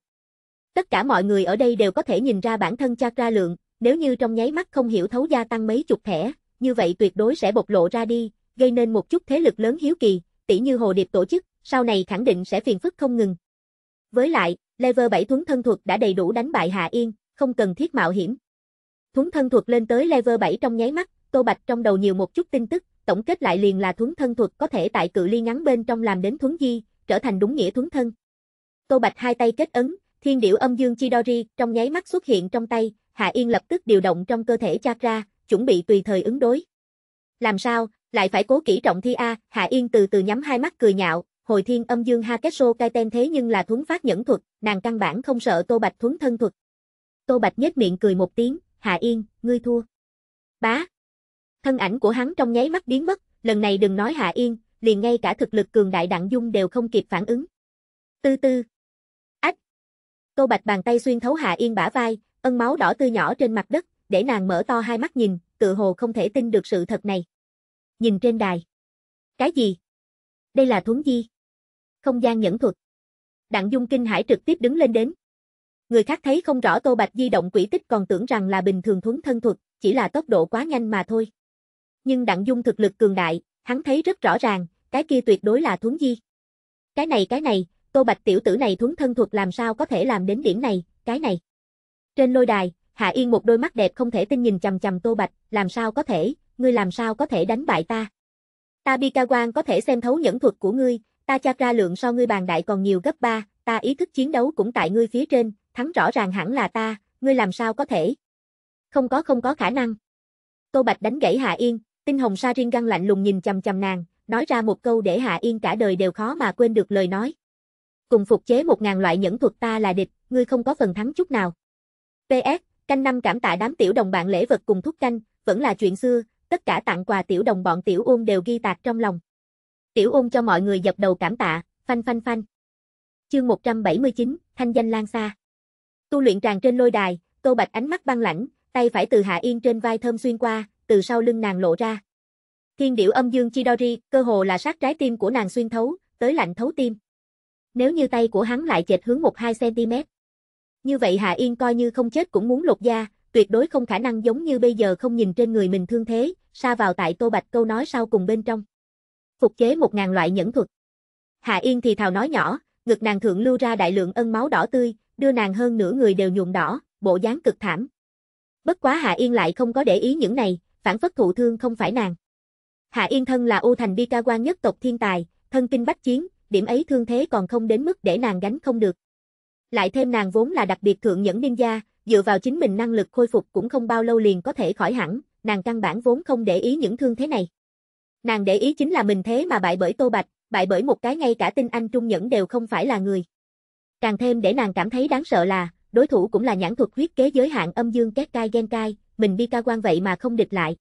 Tất cả mọi người ở đây đều có thể nhìn ra bản thân chakra lượng, nếu như trong nháy mắt không hiểu thấu gia tăng mấy chục thẻ, như vậy tuyệt đối sẽ bộc lộ ra đi, gây nên một chút thế lực lớn hiếu kỳ, tỷ như hồ điệp tổ chức, sau này khẳng định sẽ phiền phức không ngừng. Với lại, level 7 thuấn thân thuật đã đầy đủ đánh bại Hạ Yên, không cần thiết mạo hiểm. Thuấn thân thuật lên tới level 7 trong nháy mắt, Tô Bạch trong đầu nhiều một chút tin tức, tổng kết lại liền là thuấn thân thuật có thể tại cự ly ngắn bên trong làm đến thuấn di, trở thành đúng nghĩa thuấn thân. Tô Bạch hai tay kết ấn, thiên điệu âm dương Chidori trong nháy mắt xuất hiện trong tay, Hạ Yên lập tức điều động trong cơ thể chakra, chuẩn bị tùy thời ứng đối. Làm sao, lại phải cố kỹ trọng thi A, Hạ Yên từ từ nhắm hai mắt cười nhạo, hồi thiên âm dương ha kết cai Kaiten thế nhưng là thuấn phát nhẫn thuật, nàng căn bản không sợ Tô Bạch thuấn thân thuật. Tô Bạch nhếch miệng cười một tiếng, Hạ Yên, ngươi thua. Bá. Thân ảnh của hắn trong nháy mắt biến mất, lần này đừng nói Hạ Yên, liền ngay cả thực lực cường đại đặng dung đều không kịp phản ứng. Tư tư. Ách. Tô Bạch bàn tay xuyên thấu Hạ Yên bả vai, ân máu đỏ tươi nhỏ trên mặt đất, để nàng mở to hai mắt nhìn, tự hồ không thể tin được sự thật này. Nhìn trên đài. Cái gì? Đây là thuấn di không gian nhẫn thuật. Đặng Dung kinh hải trực tiếp đứng lên đến. Người khác thấy không rõ Tô Bạch di động quỷ tích còn tưởng rằng là bình thường thuấn thân thuật, chỉ là tốc độ quá nhanh mà thôi. Nhưng Đặng Dung thực lực cường đại, hắn thấy rất rõ ràng, cái kia tuyệt đối là thuấn di. Cái này cái này, Tô Bạch tiểu tử này thuấn thân thuật làm sao có thể làm đến điểm này, cái này. Trên lôi đài, Hạ Yên một đôi mắt đẹp không thể tin nhìn chằm chằm Tô Bạch, làm sao có thể, ngươi làm sao có thể đánh bại ta. Ta Bi Ca Quang có thể xem thấu nhẫn thuật của ngươi, ta ra lượng so ngươi bàn đại còn nhiều gấp ba, ta ý thức chiến đấu cũng tại ngươi phía trên, thắng rõ ràng hẳn là ta, ngươi làm sao có thể? Không có không có khả năng. Tô Bạch đánh gãy Hạ Yên, tinh hồng sa riêng găng lạnh lùng nhìn chầm chầm nàng, nói ra một câu để Hạ Yên cả đời đều khó mà quên được lời nói. Cùng phục chế một ngàn loại nhẫn thuật ta là địch, ngươi không có phần thắng chút nào. PS, canh năm cảm tạ đám tiểu đồng bạn lễ vật cùng thúc canh, vẫn là chuyện xưa, tất cả tặng quà tiểu đồng bọn tiểu Uông đều ghi tạc trong lòng. Tiểu ôn cho mọi người dập đầu cảm tạ, phanh phanh phanh. Chương 179, Thanh danh lan xa. Tu luyện tràn trên lôi đài, Tô Bạch ánh mắt băng lãnh, tay phải từ Hạ Yên trên vai thơm xuyên qua, từ sau lưng nàng lộ ra. Thiên điểu âm dương Chidori, cơ hồ là sát trái tim của nàng xuyên thấu, tới lạnh thấu tim. Nếu như tay của hắn lại chệch hướng 1-2 cm. Như vậy Hạ Yên coi như không chết cũng muốn lột da, tuyệt đối không khả năng giống như bây giờ không nhìn trên người mình thương thế, xa vào tại Tô Bạch câu nói sau cùng bên trong phục chế một ngàn loại nhẫn thuật. Hạ Yên thì thào nói nhỏ, ngực nàng thượng lưu ra đại lượng ân máu đỏ tươi, đưa nàng hơn nửa người đều nhuộm đỏ, bộ dáng cực thảm. Bất quá Hạ Yên lại không có để ý những này, phản phất thụ thương không phải nàng. Hạ Yên thân là U thành Bi ca quan nhất tộc thiên tài, thân kinh bách chiến, điểm ấy thương thế còn không đến mức để nàng gánh không được. Lại thêm nàng vốn là đặc biệt thượng nhẫn ninja, dựa vào chính mình năng lực khôi phục cũng không bao lâu liền có thể khỏi hẳn, nàng căn bản vốn không để ý những thương thế này. Nàng để ý chính là mình thế mà bại bởi Tô Bạch, bại bởi một cái ngay cả tinh anh trung nhẫn đều không phải là người. Càng thêm để nàng cảm thấy đáng sợ là, đối thủ cũng là nhãn thuật huyết kế giới hạn âm dương két cai gen cai, mình bi ca quan vậy mà không địch lại.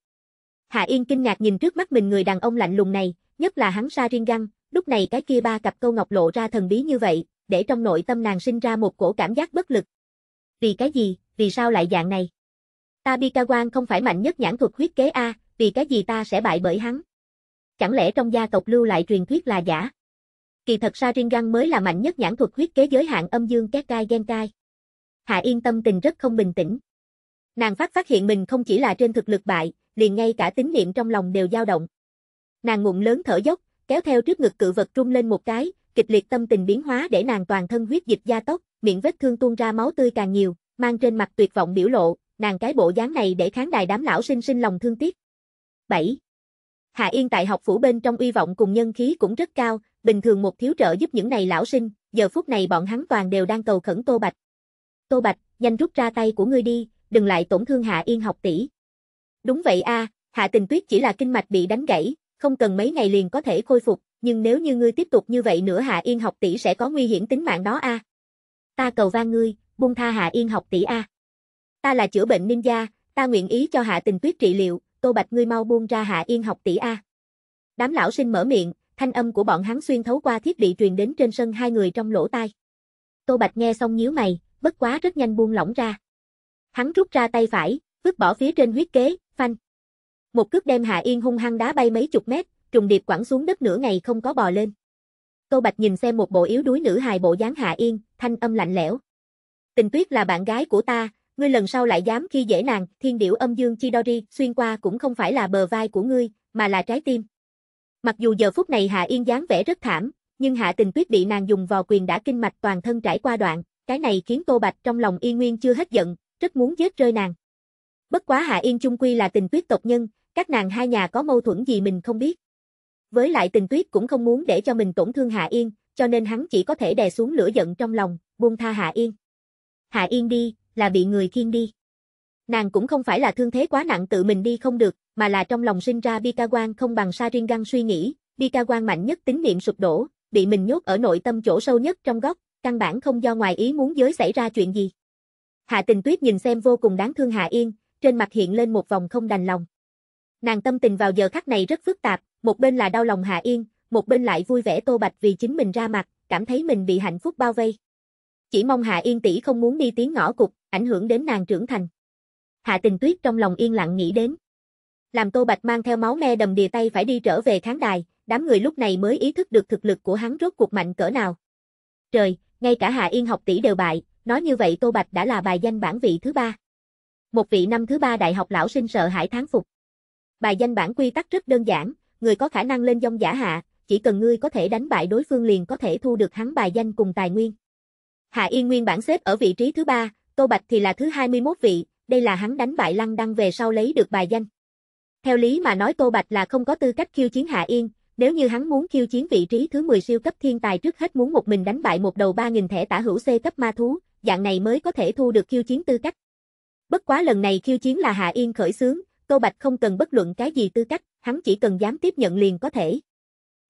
Hạ Yên kinh ngạc nhìn trước mắt mình người đàn ông lạnh lùng này, nhất là hắn sa riêng găng, lúc này cái kia ba cặp câu ngọc lộ ra thần bí như vậy, để trong nội tâm nàng sinh ra một cổ cảm giác bất lực. Vì cái gì, vì sao lại dạng này? Ta bi ca quan không phải mạnh nhất nhãn thuật huyết kế A, vì cái gì ta sẽ bại bởi hắn? Chẳng lẽ trong gia tộc lưu lại truyền thuyết là giả? Kỳ thật Sharingan mới là mạnh nhất nhãn thuật huyết kế giới hạn âm dương các cai gen cai. Hạ Yên tâm tình rất không bình tĩnh. Nàng phát phát hiện mình không chỉ là trên thực lực bại, liền ngay cả tín niệm trong lòng đều dao động. Nàng ngụm lớn thở dốc, kéo theo trước ngực cự vật trung lên một cái, kịch liệt tâm tình biến hóa để nàng toàn thân huyết dịch gia tốc, miệng vết thương tuôn ra máu tươi càng nhiều, mang trên mặt tuyệt vọng biểu lộ, nàng cái bộ dáng này để kháng đài đám lão sinh sinh lòng thương tiếc. 7. Hạ Yên tại học phủ bên trong uy vọng cùng nhân khí cũng rất cao, bình thường một thiếu trợ giúp những này lão sinh, giờ phút này bọn hắn toàn đều đang cầu khẩn Tô Bạch. Tô Bạch, nhanh rút ra tay của ngươi đi, đừng lại tổn thương Hạ Yên học tỷ. Đúng vậy a, Hạ Tình Tuyết chỉ là kinh mạch bị đánh gãy, không cần mấy ngày liền có thể khôi phục, nhưng nếu như ngươi tiếp tục như vậy nữa Hạ Yên học tỷ sẽ có nguy hiểm tính mạng đó a. Ta cầu van ngươi, buông tha Hạ Yên học tỷ a. Ta là chữa bệnh ninja, ta nguyện ý cho Hạ Tình Tuyết trị liệu, Tô Bạch ngươi mau buông ra Hạ Yên học tỷ A. Đám lão sinh mở miệng, thanh âm của bọn hắn xuyên thấu qua thiết bị truyền đến trên sân hai người trong lỗ tai. Tô Bạch nghe xong nhíu mày, bất quá rất nhanh buông lỏng ra. Hắn rút ra tay phải, vứt bỏ phía trên huyết kế, phanh. Một cước đem Hạ Yên hung hăng đá bay mấy chục mét, trùng điệp quẳng xuống đất nửa ngày không có bò lên. Tô Bạch nhìn xem một bộ yếu đuối nữ hài bộ dáng Hạ Yên, thanh âm lạnh lẽo. Tình Tuyết là bạn gái của ta, ngươi lần sau lại dám khi dễ nàng, thiên điểu âm dương Chidori xuyên qua cũng không phải là bờ vai của ngươi, mà là trái tim. Mặc dù giờ phút này Hạ Yên dáng vẻ rất thảm, nhưng Hạ Tình Tuyết bị nàng dùng vào quyền đã kinh mạch toàn thân trải qua đoạn, cái này khiến Tô Bạch trong lòng y nguyên chưa hết giận, rất muốn giết rơi nàng. Bất quá Hạ Yên chung quy là Tình Tuyết tộc nhân, các nàng hai nhà có mâu thuẫn gì mình không biết. Với lại Tình Tuyết cũng không muốn để cho mình tổn thương Hạ Yên, cho nên hắn chỉ có thể đè xuống lửa giận trong lòng, buông tha Hạ Yên. Hạ Yên đi, là bị người khiêng đi. Nàng cũng không phải là thương thế quá nặng tự mình đi không được, mà là trong lòng sinh ra Bikawan không bằng Sharingan suy nghĩ, Bikawan mạnh nhất tính niệm sụp đổ, bị mình nhốt ở nội tâm chỗ sâu nhất trong góc, căn bản không do ngoài ý muốn giới xảy ra chuyện gì. Hạ Tình Tuyết nhìn xem vô cùng đáng thương Hạ Yên, trên mặt hiện lên một vòng không đành lòng. Nàng tâm tình vào giờ khắc này rất phức tạp, một bên là đau lòng Hạ Yên, một bên lại vui vẻ Tô Bạch vì chính mình ra mặt, cảm thấy mình bị hạnh phúc bao vây chỉ mong Hạ Yên tỷ không muốn đi tiếng ngõ cục, ảnh hưởng đến nàng trưởng thành. Hạ Tình Tuyết trong lòng yên lặng nghĩ đến. Làm Tô Bạch mang theo máu me đầm đìa tay phải đi trở về khán đài, đám người lúc này mới ý thức được thực lực của hắn rốt cuộc mạnh cỡ nào. Trời, ngay cả Hạ Yên học tỷ đều bại, nói như vậy Tô Bạch đã là bài danh bản vị thứ ba. Một vị năm thứ ba đại học lão sinh sợ hãi tháng phục. Bài danh bản quy tắc rất đơn giản, người có khả năng lên dông giả hạ, chỉ cần ngươi có thể đánh bại đối phương liền có thể thu được hắn bài danh cùng tài nguyên. Hạ Yên nguyên bản xếp ở vị trí thứ ba, Tô Bạch thì là thứ 21 vị, đây là hắn đánh bại Lăng Đăng về sau lấy được bài danh. Theo lý mà nói Tô Bạch là không có tư cách khiêu chiến Hạ Yên, nếu như hắn muốn khiêu chiến vị trí thứ 10 siêu cấp thiên tài trước hết muốn một mình đánh bại một đầu 3000 thẻ tả hữu C cấp ma thú, dạng này mới có thể thu được khiêu chiến tư cách. Bất quá lần này khiêu chiến là Hạ Yên khởi xướng, Tô Bạch không cần bất luận cái gì tư cách, hắn chỉ cần dám tiếp nhận liền có thể.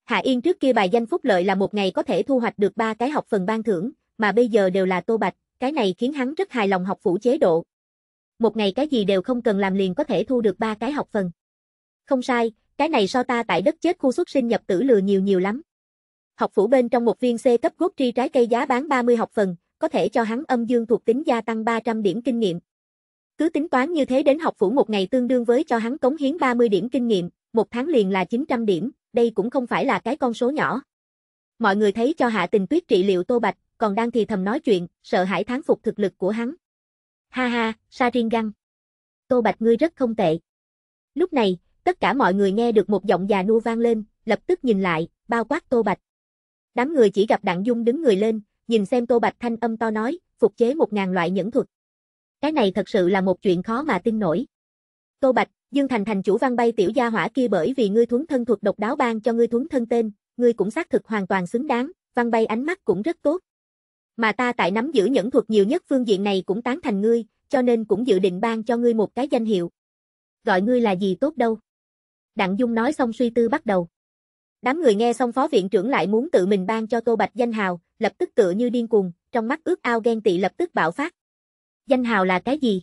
Hạ Yên trước kia bài danh phúc lợi là một ngày có thể thu hoạch được 3 cái học phần ban thưởng, mà bây giờ đều là Tô Bạch, cái này khiến hắn rất hài lòng học phủ chế độ. Một ngày cái gì đều không cần làm liền có thể thu được ba cái học phần. Không sai, cái này so ta tại đất chết khu xuất sinh nhập tử lừa nhiều nhiều lắm. Học phủ bên trong một viên C cấp gốc tri trái cây giá bán 30 học phần, có thể cho hắn âm dương thuộc tính gia tăng 300 điểm kinh nghiệm. Cứ tính toán như thế đến học phủ một ngày tương đương với cho hắn cống hiến 30 điểm kinh nghiệm, một tháng liền là 900 điểm, đây cũng không phải là cái con số nhỏ. Mọi người thấy cho hạ tình tuyết trị liệu Tô Bạch, còn đang thì thầm nói chuyện, sợ hãi thán phục thực lực của hắn. Ha ha, Sharingan. Tô Bạch ngươi rất không tệ. Lúc này, tất cả mọi người nghe được một giọng già nua vang lên, lập tức nhìn lại, bao quát Tô Bạch. Đám người chỉ gặp Đặng Dung đứng người lên, nhìn xem Tô Bạch thanh âm to nói, phục chế một ngàn loại nhẫn thuật. Cái này thật sự là một chuyện khó mà tin nổi. Tô Bạch, Dương Thành thành chủ văn bay tiểu gia hỏa kia bởi vì ngươi thuấn thân thuật độc đáo ban cho ngươi thuấn thân tên, ngươi cũng xác thực hoàn toàn xứng đáng, văn bay ánh mắt cũng rất tốt, mà ta tại nắm giữ nhẫn thuật nhiều nhất phương diện này cũng tán thành ngươi, cho nên cũng dự định ban cho ngươi một cái danh hiệu. Gọi ngươi là gì tốt đâu? Đặng Dung nói xong suy tư bắt đầu. Đám người nghe xong phó viện trưởng lại muốn tự mình ban cho Tô Bạch danh hào, lập tức tựa như điên cuồng, trong mắt ước ao ghen tị lập tức bạo phát. Danh hào là cái gì?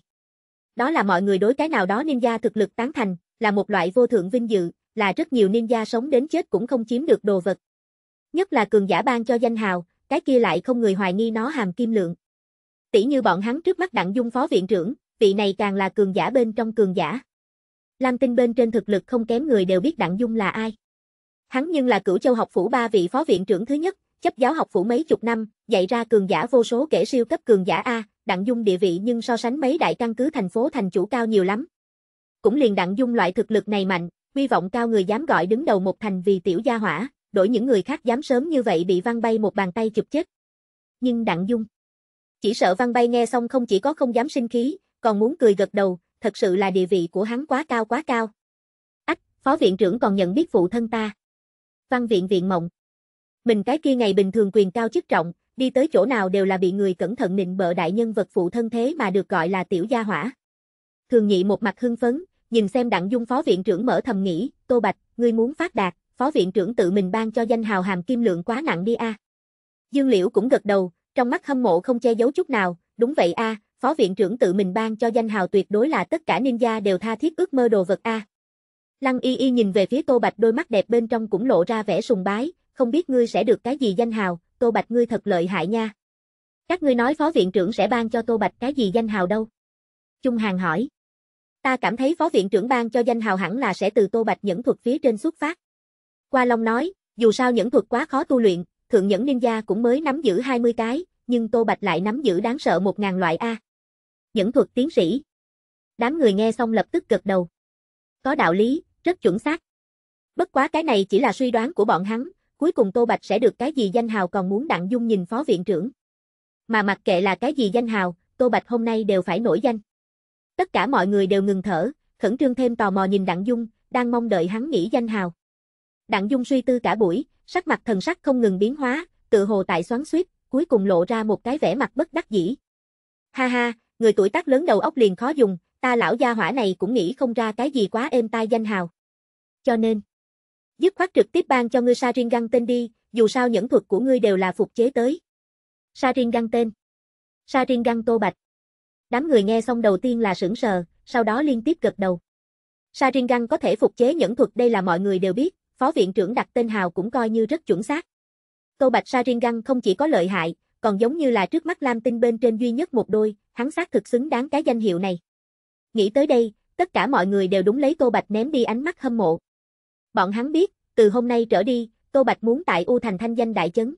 Đó là mọi người đối cái nào đó ninja thực lực tán thành, là một loại vô thượng vinh dự, là rất nhiều ninja sống đến chết cũng không chiếm được đồ vật. Nhất là cường giả ban cho danh hào, cái kia lại không người hoài nghi nó hàm kim lượng. Tỷ như bọn hắn trước mắt đặng dung phó viện trưởng, vị này càng là cường giả bên trong cường giả. Lam Tinh bên trên thực lực không kém người đều biết đặng dung là ai. Hắn nhưng là cửu châu học phủ ba vị phó viện trưởng thứ nhất, chấp giáo học phủ mấy chục năm, dạy ra cường giả vô số kể siêu cấp cường giả A, đặng dung địa vị nhưng so sánh mấy đại căn cứ thành phố thành chủ cao nhiều lắm. Cũng liền đặng dung loại thực lực này mạnh, hy vọng cao người dám gọi đứng đầu một thành vì tiểu gia hỏa, đổi những người khác dám sớm như vậy bị Văn Bay một bàn tay chụp chết. Nhưng Đặng Dung, chỉ sợ Văn Bay nghe xong không chỉ có không dám sinh khí, còn muốn cười gật đầu, thật sự là địa vị của hắn quá cao quá cao. Ách, phó viện trưởng còn nhận biết phụ thân ta. Văn viện viện mộng. Mình cái kia ngày bình thường quyền cao chức trọng, đi tới chỗ nào đều là bị người cẩn thận nịnh bợ đại nhân vật phụ thân thế mà được gọi là tiểu gia hỏa. Thường nhị một mặt hưng phấn, nhìn xem đặng dung phó viện trưởng mở thầm nghĩ, Tô Bạch, ngươi muốn phát đạt phó viện trưởng tự mình ban cho danh hào hàm kim lượng quá nặng đi a. À. Dương Liễu cũng gật đầu, trong mắt hâm mộ không che giấu chút nào, đúng vậy a, à, phó viện trưởng tự mình ban cho danh hào tuyệt đối là tất cả ninja đều tha thiết ước mơ đồ vật a. À. Lăng Y Y nhìn về phía Tô Bạch đôi mắt đẹp bên trong cũng lộ ra vẻ sùng bái, không biết ngươi sẽ được cái gì danh hào, Tô Bạch ngươi thật lợi hại nha. Các ngươi nói phó viện trưởng sẽ ban cho Tô Bạch cái gì danh hào đâu? Trung Hàng hỏi. Ta cảm thấy phó viện trưởng ban cho danh hào hẳn là sẽ từ Tô Bạch nhẫn thuật phía trên xuất phát. Qua Long nói, dù sao nhẫn thuật quá khó tu luyện, thượng nhẫn ninja cũng mới nắm giữ 20 cái, nhưng Tô Bạch lại nắm giữ đáng sợ 1.000 loại A. Nhẫn thuật tiến sĩ. Đám người nghe xong lập tức gật đầu. Có đạo lý, rất chuẩn xác. Bất quá cái này chỉ là suy đoán của bọn hắn, cuối cùng Tô Bạch sẽ được cái gì danh hào còn muốn đặng dung nhìn phó viện trưởng. Mà mặc kệ là cái gì danh hào, Tô Bạch hôm nay đều phải nổi danh. Tất cả mọi người đều ngừng thở, khẩn trương thêm tò mò nhìn đặng dung, đang mong đợi hắn nghĩ danh hào. Đặng Dung suy tư cả buổi, sắc mặt thần sắc không ngừng biến hóa, tự hồ tại xoắn xuýt, cuối cùng lộ ra một cái vẻ mặt bất đắc dĩ. Ha ha, người tuổi tác lớn đầu óc liền khó dùng, ta lão gia hỏa này cũng nghĩ không ra cái gì quá êm tai danh hào. Cho nên, dứt khoát trực tiếp ban cho ngươi sa rin găng tên đi, dù sao nhẫn thuật của ngươi đều là phục chế tới. Sa rin găng tên. sa rin găng Tô Bạch. Đám người nghe xong đầu tiên là sửng sờ, sau đó liên tiếp gật đầu. Sa rin găng có thể phục chế nhẫn thuật đây là mọi người đều biết, phó viện trưởng đặt tên hào cũng coi như rất chuẩn xác. Câu bạch Sa Sharingan không chỉ có lợi hại, còn giống như là trước mắt Lam Tinh bên trên duy nhất một đôi, hắn xác thực xứng đáng cái danh hiệu này. Nghĩ tới đây, tất cả mọi người đều đúng lấy Câu Bạch ném đi ánh mắt hâm mộ. Bọn hắn biết, từ hôm nay trở đi, Câu Bạch muốn tại U Thành thanh danh đại chấn.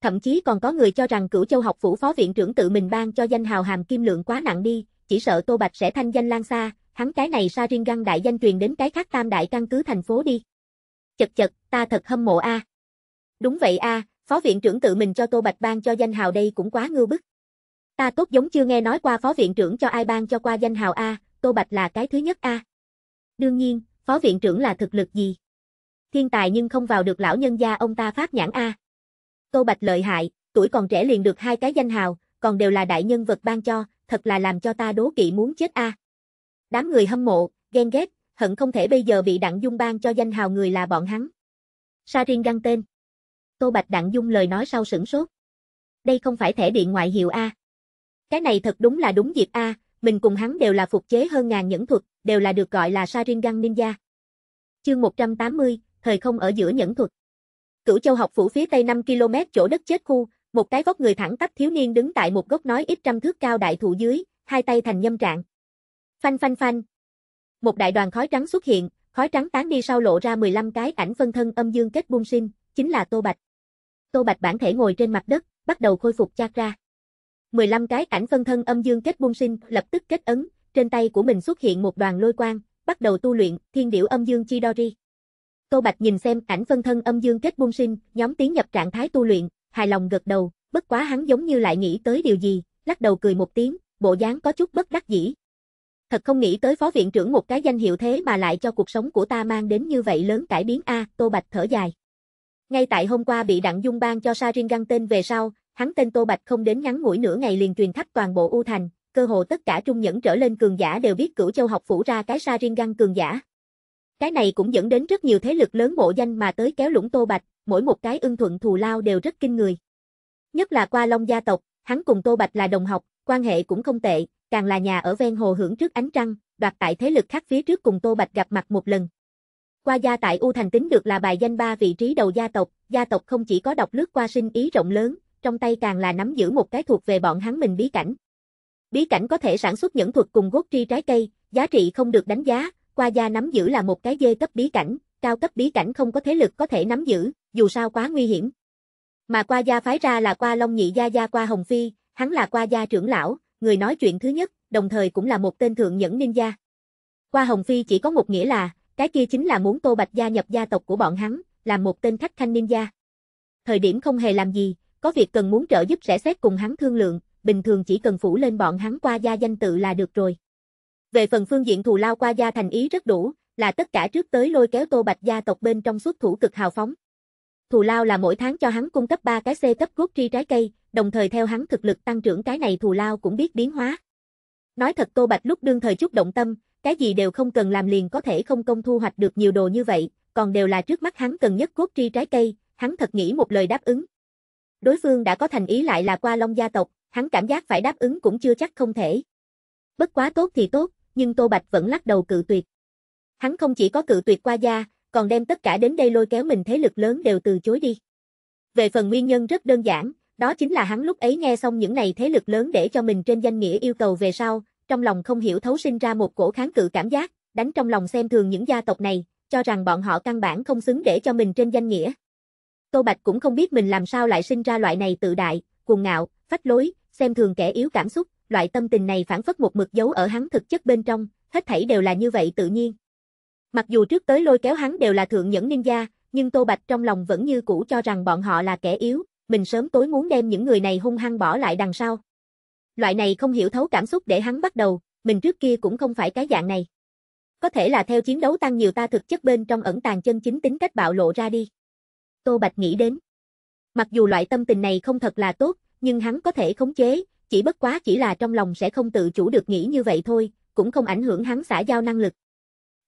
Thậm chí còn có người cho rằng Cửu Châu học phủ phó viện trưởng tự mình ban cho danh hào hàm kim lượng quá nặng đi, chỉ sợ Tô Bạch sẽ thanh danh lan xa, hắn cái này Sa Sharingan đại danh truyền đến cái khác tam đại căn cứ thành phố đi chật chật, ta thật hâm mộ a. À. Đúng vậy a, à, phó viện trưởng tự mình cho Tô Bạch ban cho danh hào đây cũng quá ngưu bức. Ta tốt giống chưa nghe nói qua phó viện trưởng cho ai ban cho qua danh hào a, Tô Bạch là cái thứ nhất a. À. Đương nhiên, phó viện trưởng là thực lực gì? Thiên tài nhưng không vào được lão nhân gia ông ta phát nhãn a. Tô Bạch lợi hại, tuổi còn trẻ liền được hai cái danh hào, còn đều là đại nhân vật ban cho, thật là làm cho ta đố kỵ muốn chết a. Đám người hâm mộ, ghen ghét, hận không thể bây giờ bị Đặng Dung ban cho danh hào người là bọn hắn. sa găng tên. Tô Bạch Đặng Dung lời nói sau sửng sốt. Đây không phải thẻ điện ngoại hiệu A. Cái này thật đúng là đúng dịp A, mình cùng hắn đều là phục chế hơn ngàn nhẫn thuật, đều là được gọi là sa Sharingan Ninja. Chương 180, thời không ở giữa nhẫn thuật. Cửu Châu học phủ phía tây 5 km chỗ đất chết khu, một cái vóc người thẳng tắp thiếu niên đứng tại một gốc nói ít trăm thước cao đại thụ dưới, hai tay thành nhâm trạng. Phanh phanh phanh, một đại đoàn khói trắng xuất hiện, khói trắng tán đi sau lộ ra 15 cái ảnh phân thân âm dương kết bung sinh, chính là Tô Bạch. Tô Bạch bản thể ngồi trên mặt đất, bắt đầu khôi phục chakra. 15 cái ảnh phân thân âm dương kết bung sinh lập tức kết ấn, trên tay của mình xuất hiện một đoàn lôi quang, bắt đầu tu luyện Thiên điểu âm dương chi Chidori. Tô Bạch nhìn xem ảnh phân thân âm dương kết bung sinh, nhóm tiến nhập trạng thái tu luyện, hài lòng gật đầu, bất quá hắn giống như lại nghĩ tới điều gì, lắc đầu cười một tiếng, bộ dáng có chút bất đắc dĩ, thật không nghĩ tới phó viện trưởng một cái danh hiệu thế mà lại cho cuộc sống của ta mang đến như vậy lớn cải biến a, Tô Bạch thở dài. Ngay tại hôm qua bị Đặng Dung ban cho sa rin găng tên về sau, hắn tên Tô Bạch không đến ngắn ngủi nửa ngày liền truyền khắp toàn bộ U Thành, cơ hồ tất cả trung nhẫn trở lên cường giả đều biết cửu châu học phủ ra cái sa rin găng cường giả. Cái này cũng dẫn đến rất nhiều thế lực lớn mộ danh mà tới kéo lũng Tô Bạch, mỗi một cái ưng thuận thù lao đều rất kinh người. Nhất là qua Long gia tộc, hắn cùng Tô Bạch là đồng học, quan hệ cũng không tệ, càng là nhà ở ven hồ hưởng trước ánh trăng, đoạt tại thế lực khác phía trước cùng Tô Bạch gặp mặt một lần. Qua gia tại U Thành tính được là bài danh ba vị trí đầu gia tộc, gia tộc không chỉ có độc lướt qua sinh ý rộng lớn, trong tay càng là nắm giữ một cái thuộc về bọn hắn mình bí cảnh. Bí cảnh có thể sản xuất những thuật cùng gốc tri trái cây, giá trị không được đánh giá, qua gia nắm giữ là một cái dê cấp bí cảnh, cao cấp bí cảnh không có thế lực có thể nắm giữ, dù sao quá nguy hiểm. Mà qua gia phái ra là qua Long Nhị Gia Gia qua Hồng Phi, hắn là qua gia trưởng lão, người nói chuyện thứ nhất, đồng thời cũng là một tên thượng nhẫn ninja. Qua Hồng Phi chỉ có một nghĩa là, cái kia chính là muốn Tô Bạch gia nhập gia tộc của bọn hắn, làm một tên khách khanh ninja. Thời điểm không hề làm gì, có việc cần muốn trợ giúp sẽ xét cùng hắn thương lượng, bình thường chỉ cần phủ lên bọn hắn qua gia danh tự là được rồi. Về phần phương diện thù lao qua gia thành ý rất đủ, là tất cả trước tới lôi kéo Tô Bạch gia tộc bên trong xuất thủ cực hào phóng thù lao là mỗi tháng cho hắn cung cấp 3 cái C cấp gốc tri trái cây, đồng thời theo hắn thực lực tăng trưởng cái này thù lao cũng biết biến hóa. Nói thật Tô Bạch lúc đương thời chút động tâm, cái gì đều không cần làm liền có thể không công thu hoạch được nhiều đồ như vậy, còn đều là trước mắt hắn cần nhất cốt tri trái cây, hắn thật nghĩ một lời đáp ứng. Đối phương đã có thành ý lại là qua Long gia tộc, hắn cảm giác phải đáp ứng cũng chưa chắc không thể. Bất quá tốt thì tốt, nhưng Tô Bạch vẫn lắc đầu cự tuyệt. Hắn không chỉ có cự tuyệt qua gia, còn đem tất cả đến đây lôi kéo mình thế lực lớn đều từ chối đi. Về phần nguyên nhân rất đơn giản, đó chính là hắn lúc ấy nghe xong những này thế lực lớn để cho mình trên danh nghĩa yêu cầu về sau, trong lòng không hiểu thấu sinh ra một cổ kháng cự cảm giác, đánh trong lòng xem thường những gia tộc này, cho rằng bọn họ căn bản không xứng để cho mình trên danh nghĩa. Tô Bạch cũng không biết mình làm sao lại sinh ra loại này tự đại, cuồng ngạo, phách lối, xem thường kẻ yếu cảm xúc, loại tâm tình này phản phất một mực dấu ở hắn thực chất bên trong, hết thảy đều là như vậy tự nhiên. Mặc dù trước tới lôi kéo hắn đều là thượng nhẫn gia, nhưng Tô Bạch trong lòng vẫn như cũ cho rằng bọn họ là kẻ yếu, mình sớm tối muốn đem những người này hung hăng bỏ lại đằng sau. Loại này không hiểu thấu cảm xúc để hắn bắt đầu, mình trước kia cũng không phải cái dạng này. Có thể là theo chiến đấu tăng nhiều ta thực chất bên trong ẩn tàng chân chính tính cách bạo lộ ra đi. Tô Bạch nghĩ đến. Mặc dù loại tâm tình này không thật là tốt, nhưng hắn có thể khống chế, chỉ bất quá chỉ là trong lòng sẽ không tự chủ được nghĩ như vậy thôi, cũng không ảnh hưởng hắn xã giao năng lực.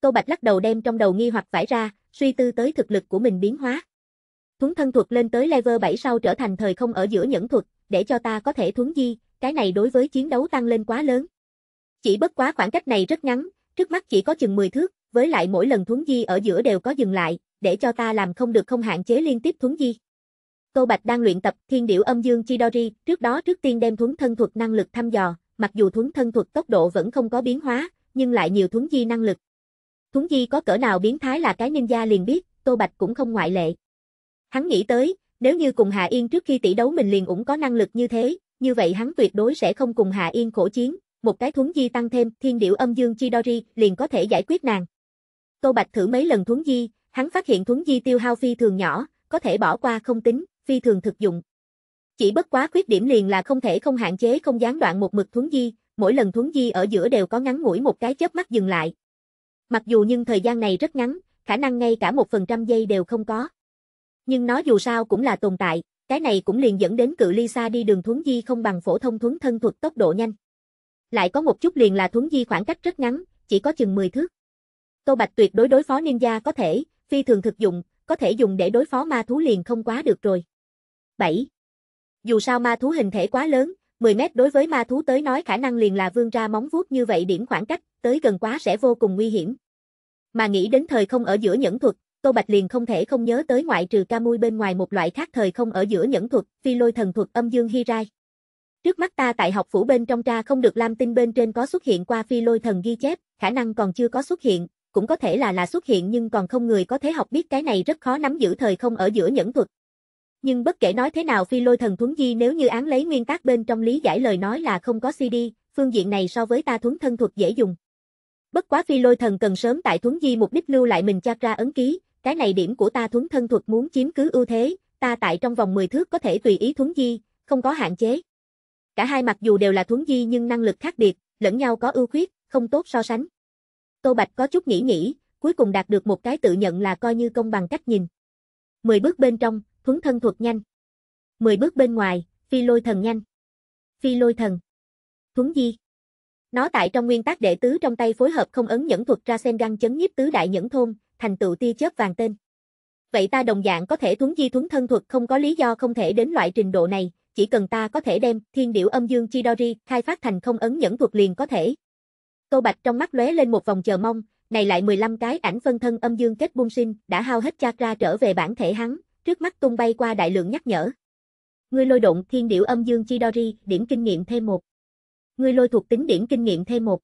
Tô Bạch lắc đầu đem trong đầu nghi hoặc vải ra, suy tư tới thực lực của mình biến hóa. Thuấn thân thuật lên tới level 7 sau trở thành thời không ở giữa nhẫn thuật, để cho ta có thể thuấn di, cái này đối với chiến đấu tăng lên quá lớn. Chỉ bất quá khoảng cách này rất ngắn, trước mắt chỉ có chừng 10 thước, với lại mỗi lần thuấn di ở giữa đều có dừng lại, để cho ta làm không được không hạn chế liên tiếp thuấn di. Tô Bạch đang luyện tập Thiên Điểu Âm Dương Chidori, trước đó trước tiên đem thuấn thân thuật năng lực thăm dò, mặc dù thuấn thân thuật tốc độ vẫn không có biến hóa, nhưng lại nhiều thuấn di năng lực, Thuấn Di có cỡ nào biến thái là cái ninja liền biết, Tô Bạch cũng không ngoại lệ. Hắn nghĩ tới, nếu như cùng Hạ Yên trước khi tỷ đấu mình liền cũng có năng lực như thế, như vậy hắn tuyệt đối sẽ không cùng Hạ Yên khổ chiến, một cái Thuấn Di tăng thêm thiên điểu âm dương Chidori liền có thể giải quyết nàng. Tô Bạch thử mấy lần Thuấn Di, hắn phát hiện Thuấn Di tiêu hao phi thường nhỏ, có thể bỏ qua không tính, phi thường thực dụng. Chỉ bất quá khuyết điểm liền là không thể không hạn chế không gián đoạn một mực Thuấn Di, mỗi lần Thuấn Di ở giữa đều có ngắn ngủi một cái chớp mắt dừng lại, Mặc dù nhưng thời gian này rất ngắn, khả năng ngay cả một phần trăm giây đều không có. Nhưng nó dù sao cũng là tồn tại, cái này cũng liền dẫn đến cự ly xa đi đường thuấn di không bằng phổ thông thuấn thân thuật tốc độ nhanh. Lại có một chút liền là thuấn di khoảng cách rất ngắn, chỉ có chừng 10 thước. Tô Bạch tuyệt đối đối phó ninja có thể, phi thường thực dụng, có thể dùng để đối phó ma thú liền không quá được rồi. 7. Dù sao ma thú hình thể quá lớn, 10 mét đối với ma thú tới nói khả năng liền là vương ra móng vuốt như vậy điểm khoảng cách, tới gần quá sẽ vô cùng nguy hiểm. Mà nghĩ đến thời không ở giữa nhẫn thuật, Tô Bạch liền không thể không nhớ tới ngoại trừ ca mui bên ngoài một loại khác thời không ở giữa nhẫn thuật, phi lôi thần thuật âm dương hy rai. Trước mắt ta tại học phủ bên trong tra không được lam tinh bên trên có xuất hiện qua phi lôi thần ghi chép, khả năng còn chưa có xuất hiện, cũng có thể là là xuất hiện nhưng còn không người có thể học biết cái này rất khó nắm giữ thời không ở giữa nhẫn thuật, nhưng bất kể nói thế nào phi lôi thần thuấn di nếu như án lấy nguyên tắc bên trong lý giải lời nói là không có CD, phương diện này so với ta thuấn thân thuật dễ dùng. Bất quá phi lôi thần cần sớm tại thuấn di mục đích lưu lại mình ra ấn ký, cái này điểm của ta thuấn thân thuật muốn chiếm cứ ưu thế, ta tại trong vòng 10 thước có thể tùy ý thuấn di, không có hạn chế. Cả hai mặc dù đều là thuấn di nhưng năng lực khác biệt, lẫn nhau có ưu khuyết, không tốt so sánh. Tô Bạch có chút nghĩ nghĩ, cuối cùng đạt được một cái tự nhận là coi như công bằng cách nhìn. 10 bước bên trong, thuấn thân thuật nhanh. mười bước bên ngoài, phi lôi thần nhanh. Phi lôi thần. Thuấn di. Nó tại trong nguyên tắc đệ tứ trong tay phối hợp không ấn nhẫn thuật ra sen găng chấn nhiếp tứ đại nhẫn thôn, thành tựu tia chớp vàng tên. Vậy ta đồng dạng có thể thuấn di thuấn thân thuật không có lý do không thể đến loại trình độ này, chỉ cần ta có thể đem thiên điểu âm dương Chidori khai phát thành không ấn nhẫn thuật liền có thể. Câu bạch trong mắt lóe lên một vòng chờ mong, này lại 15 cái ảnh phân thân âm dương kết bung sinh đã hao hết chakra trở về bản thể hắn, trước mắt tung bay qua đại lượng nhắc nhở. Ngươi lôi động thiên điểu âm dương chi đo ri điểm kinh nghiệm thêm một. Ngươi lôi thuộc tính điểm kinh nghiệm thêm một.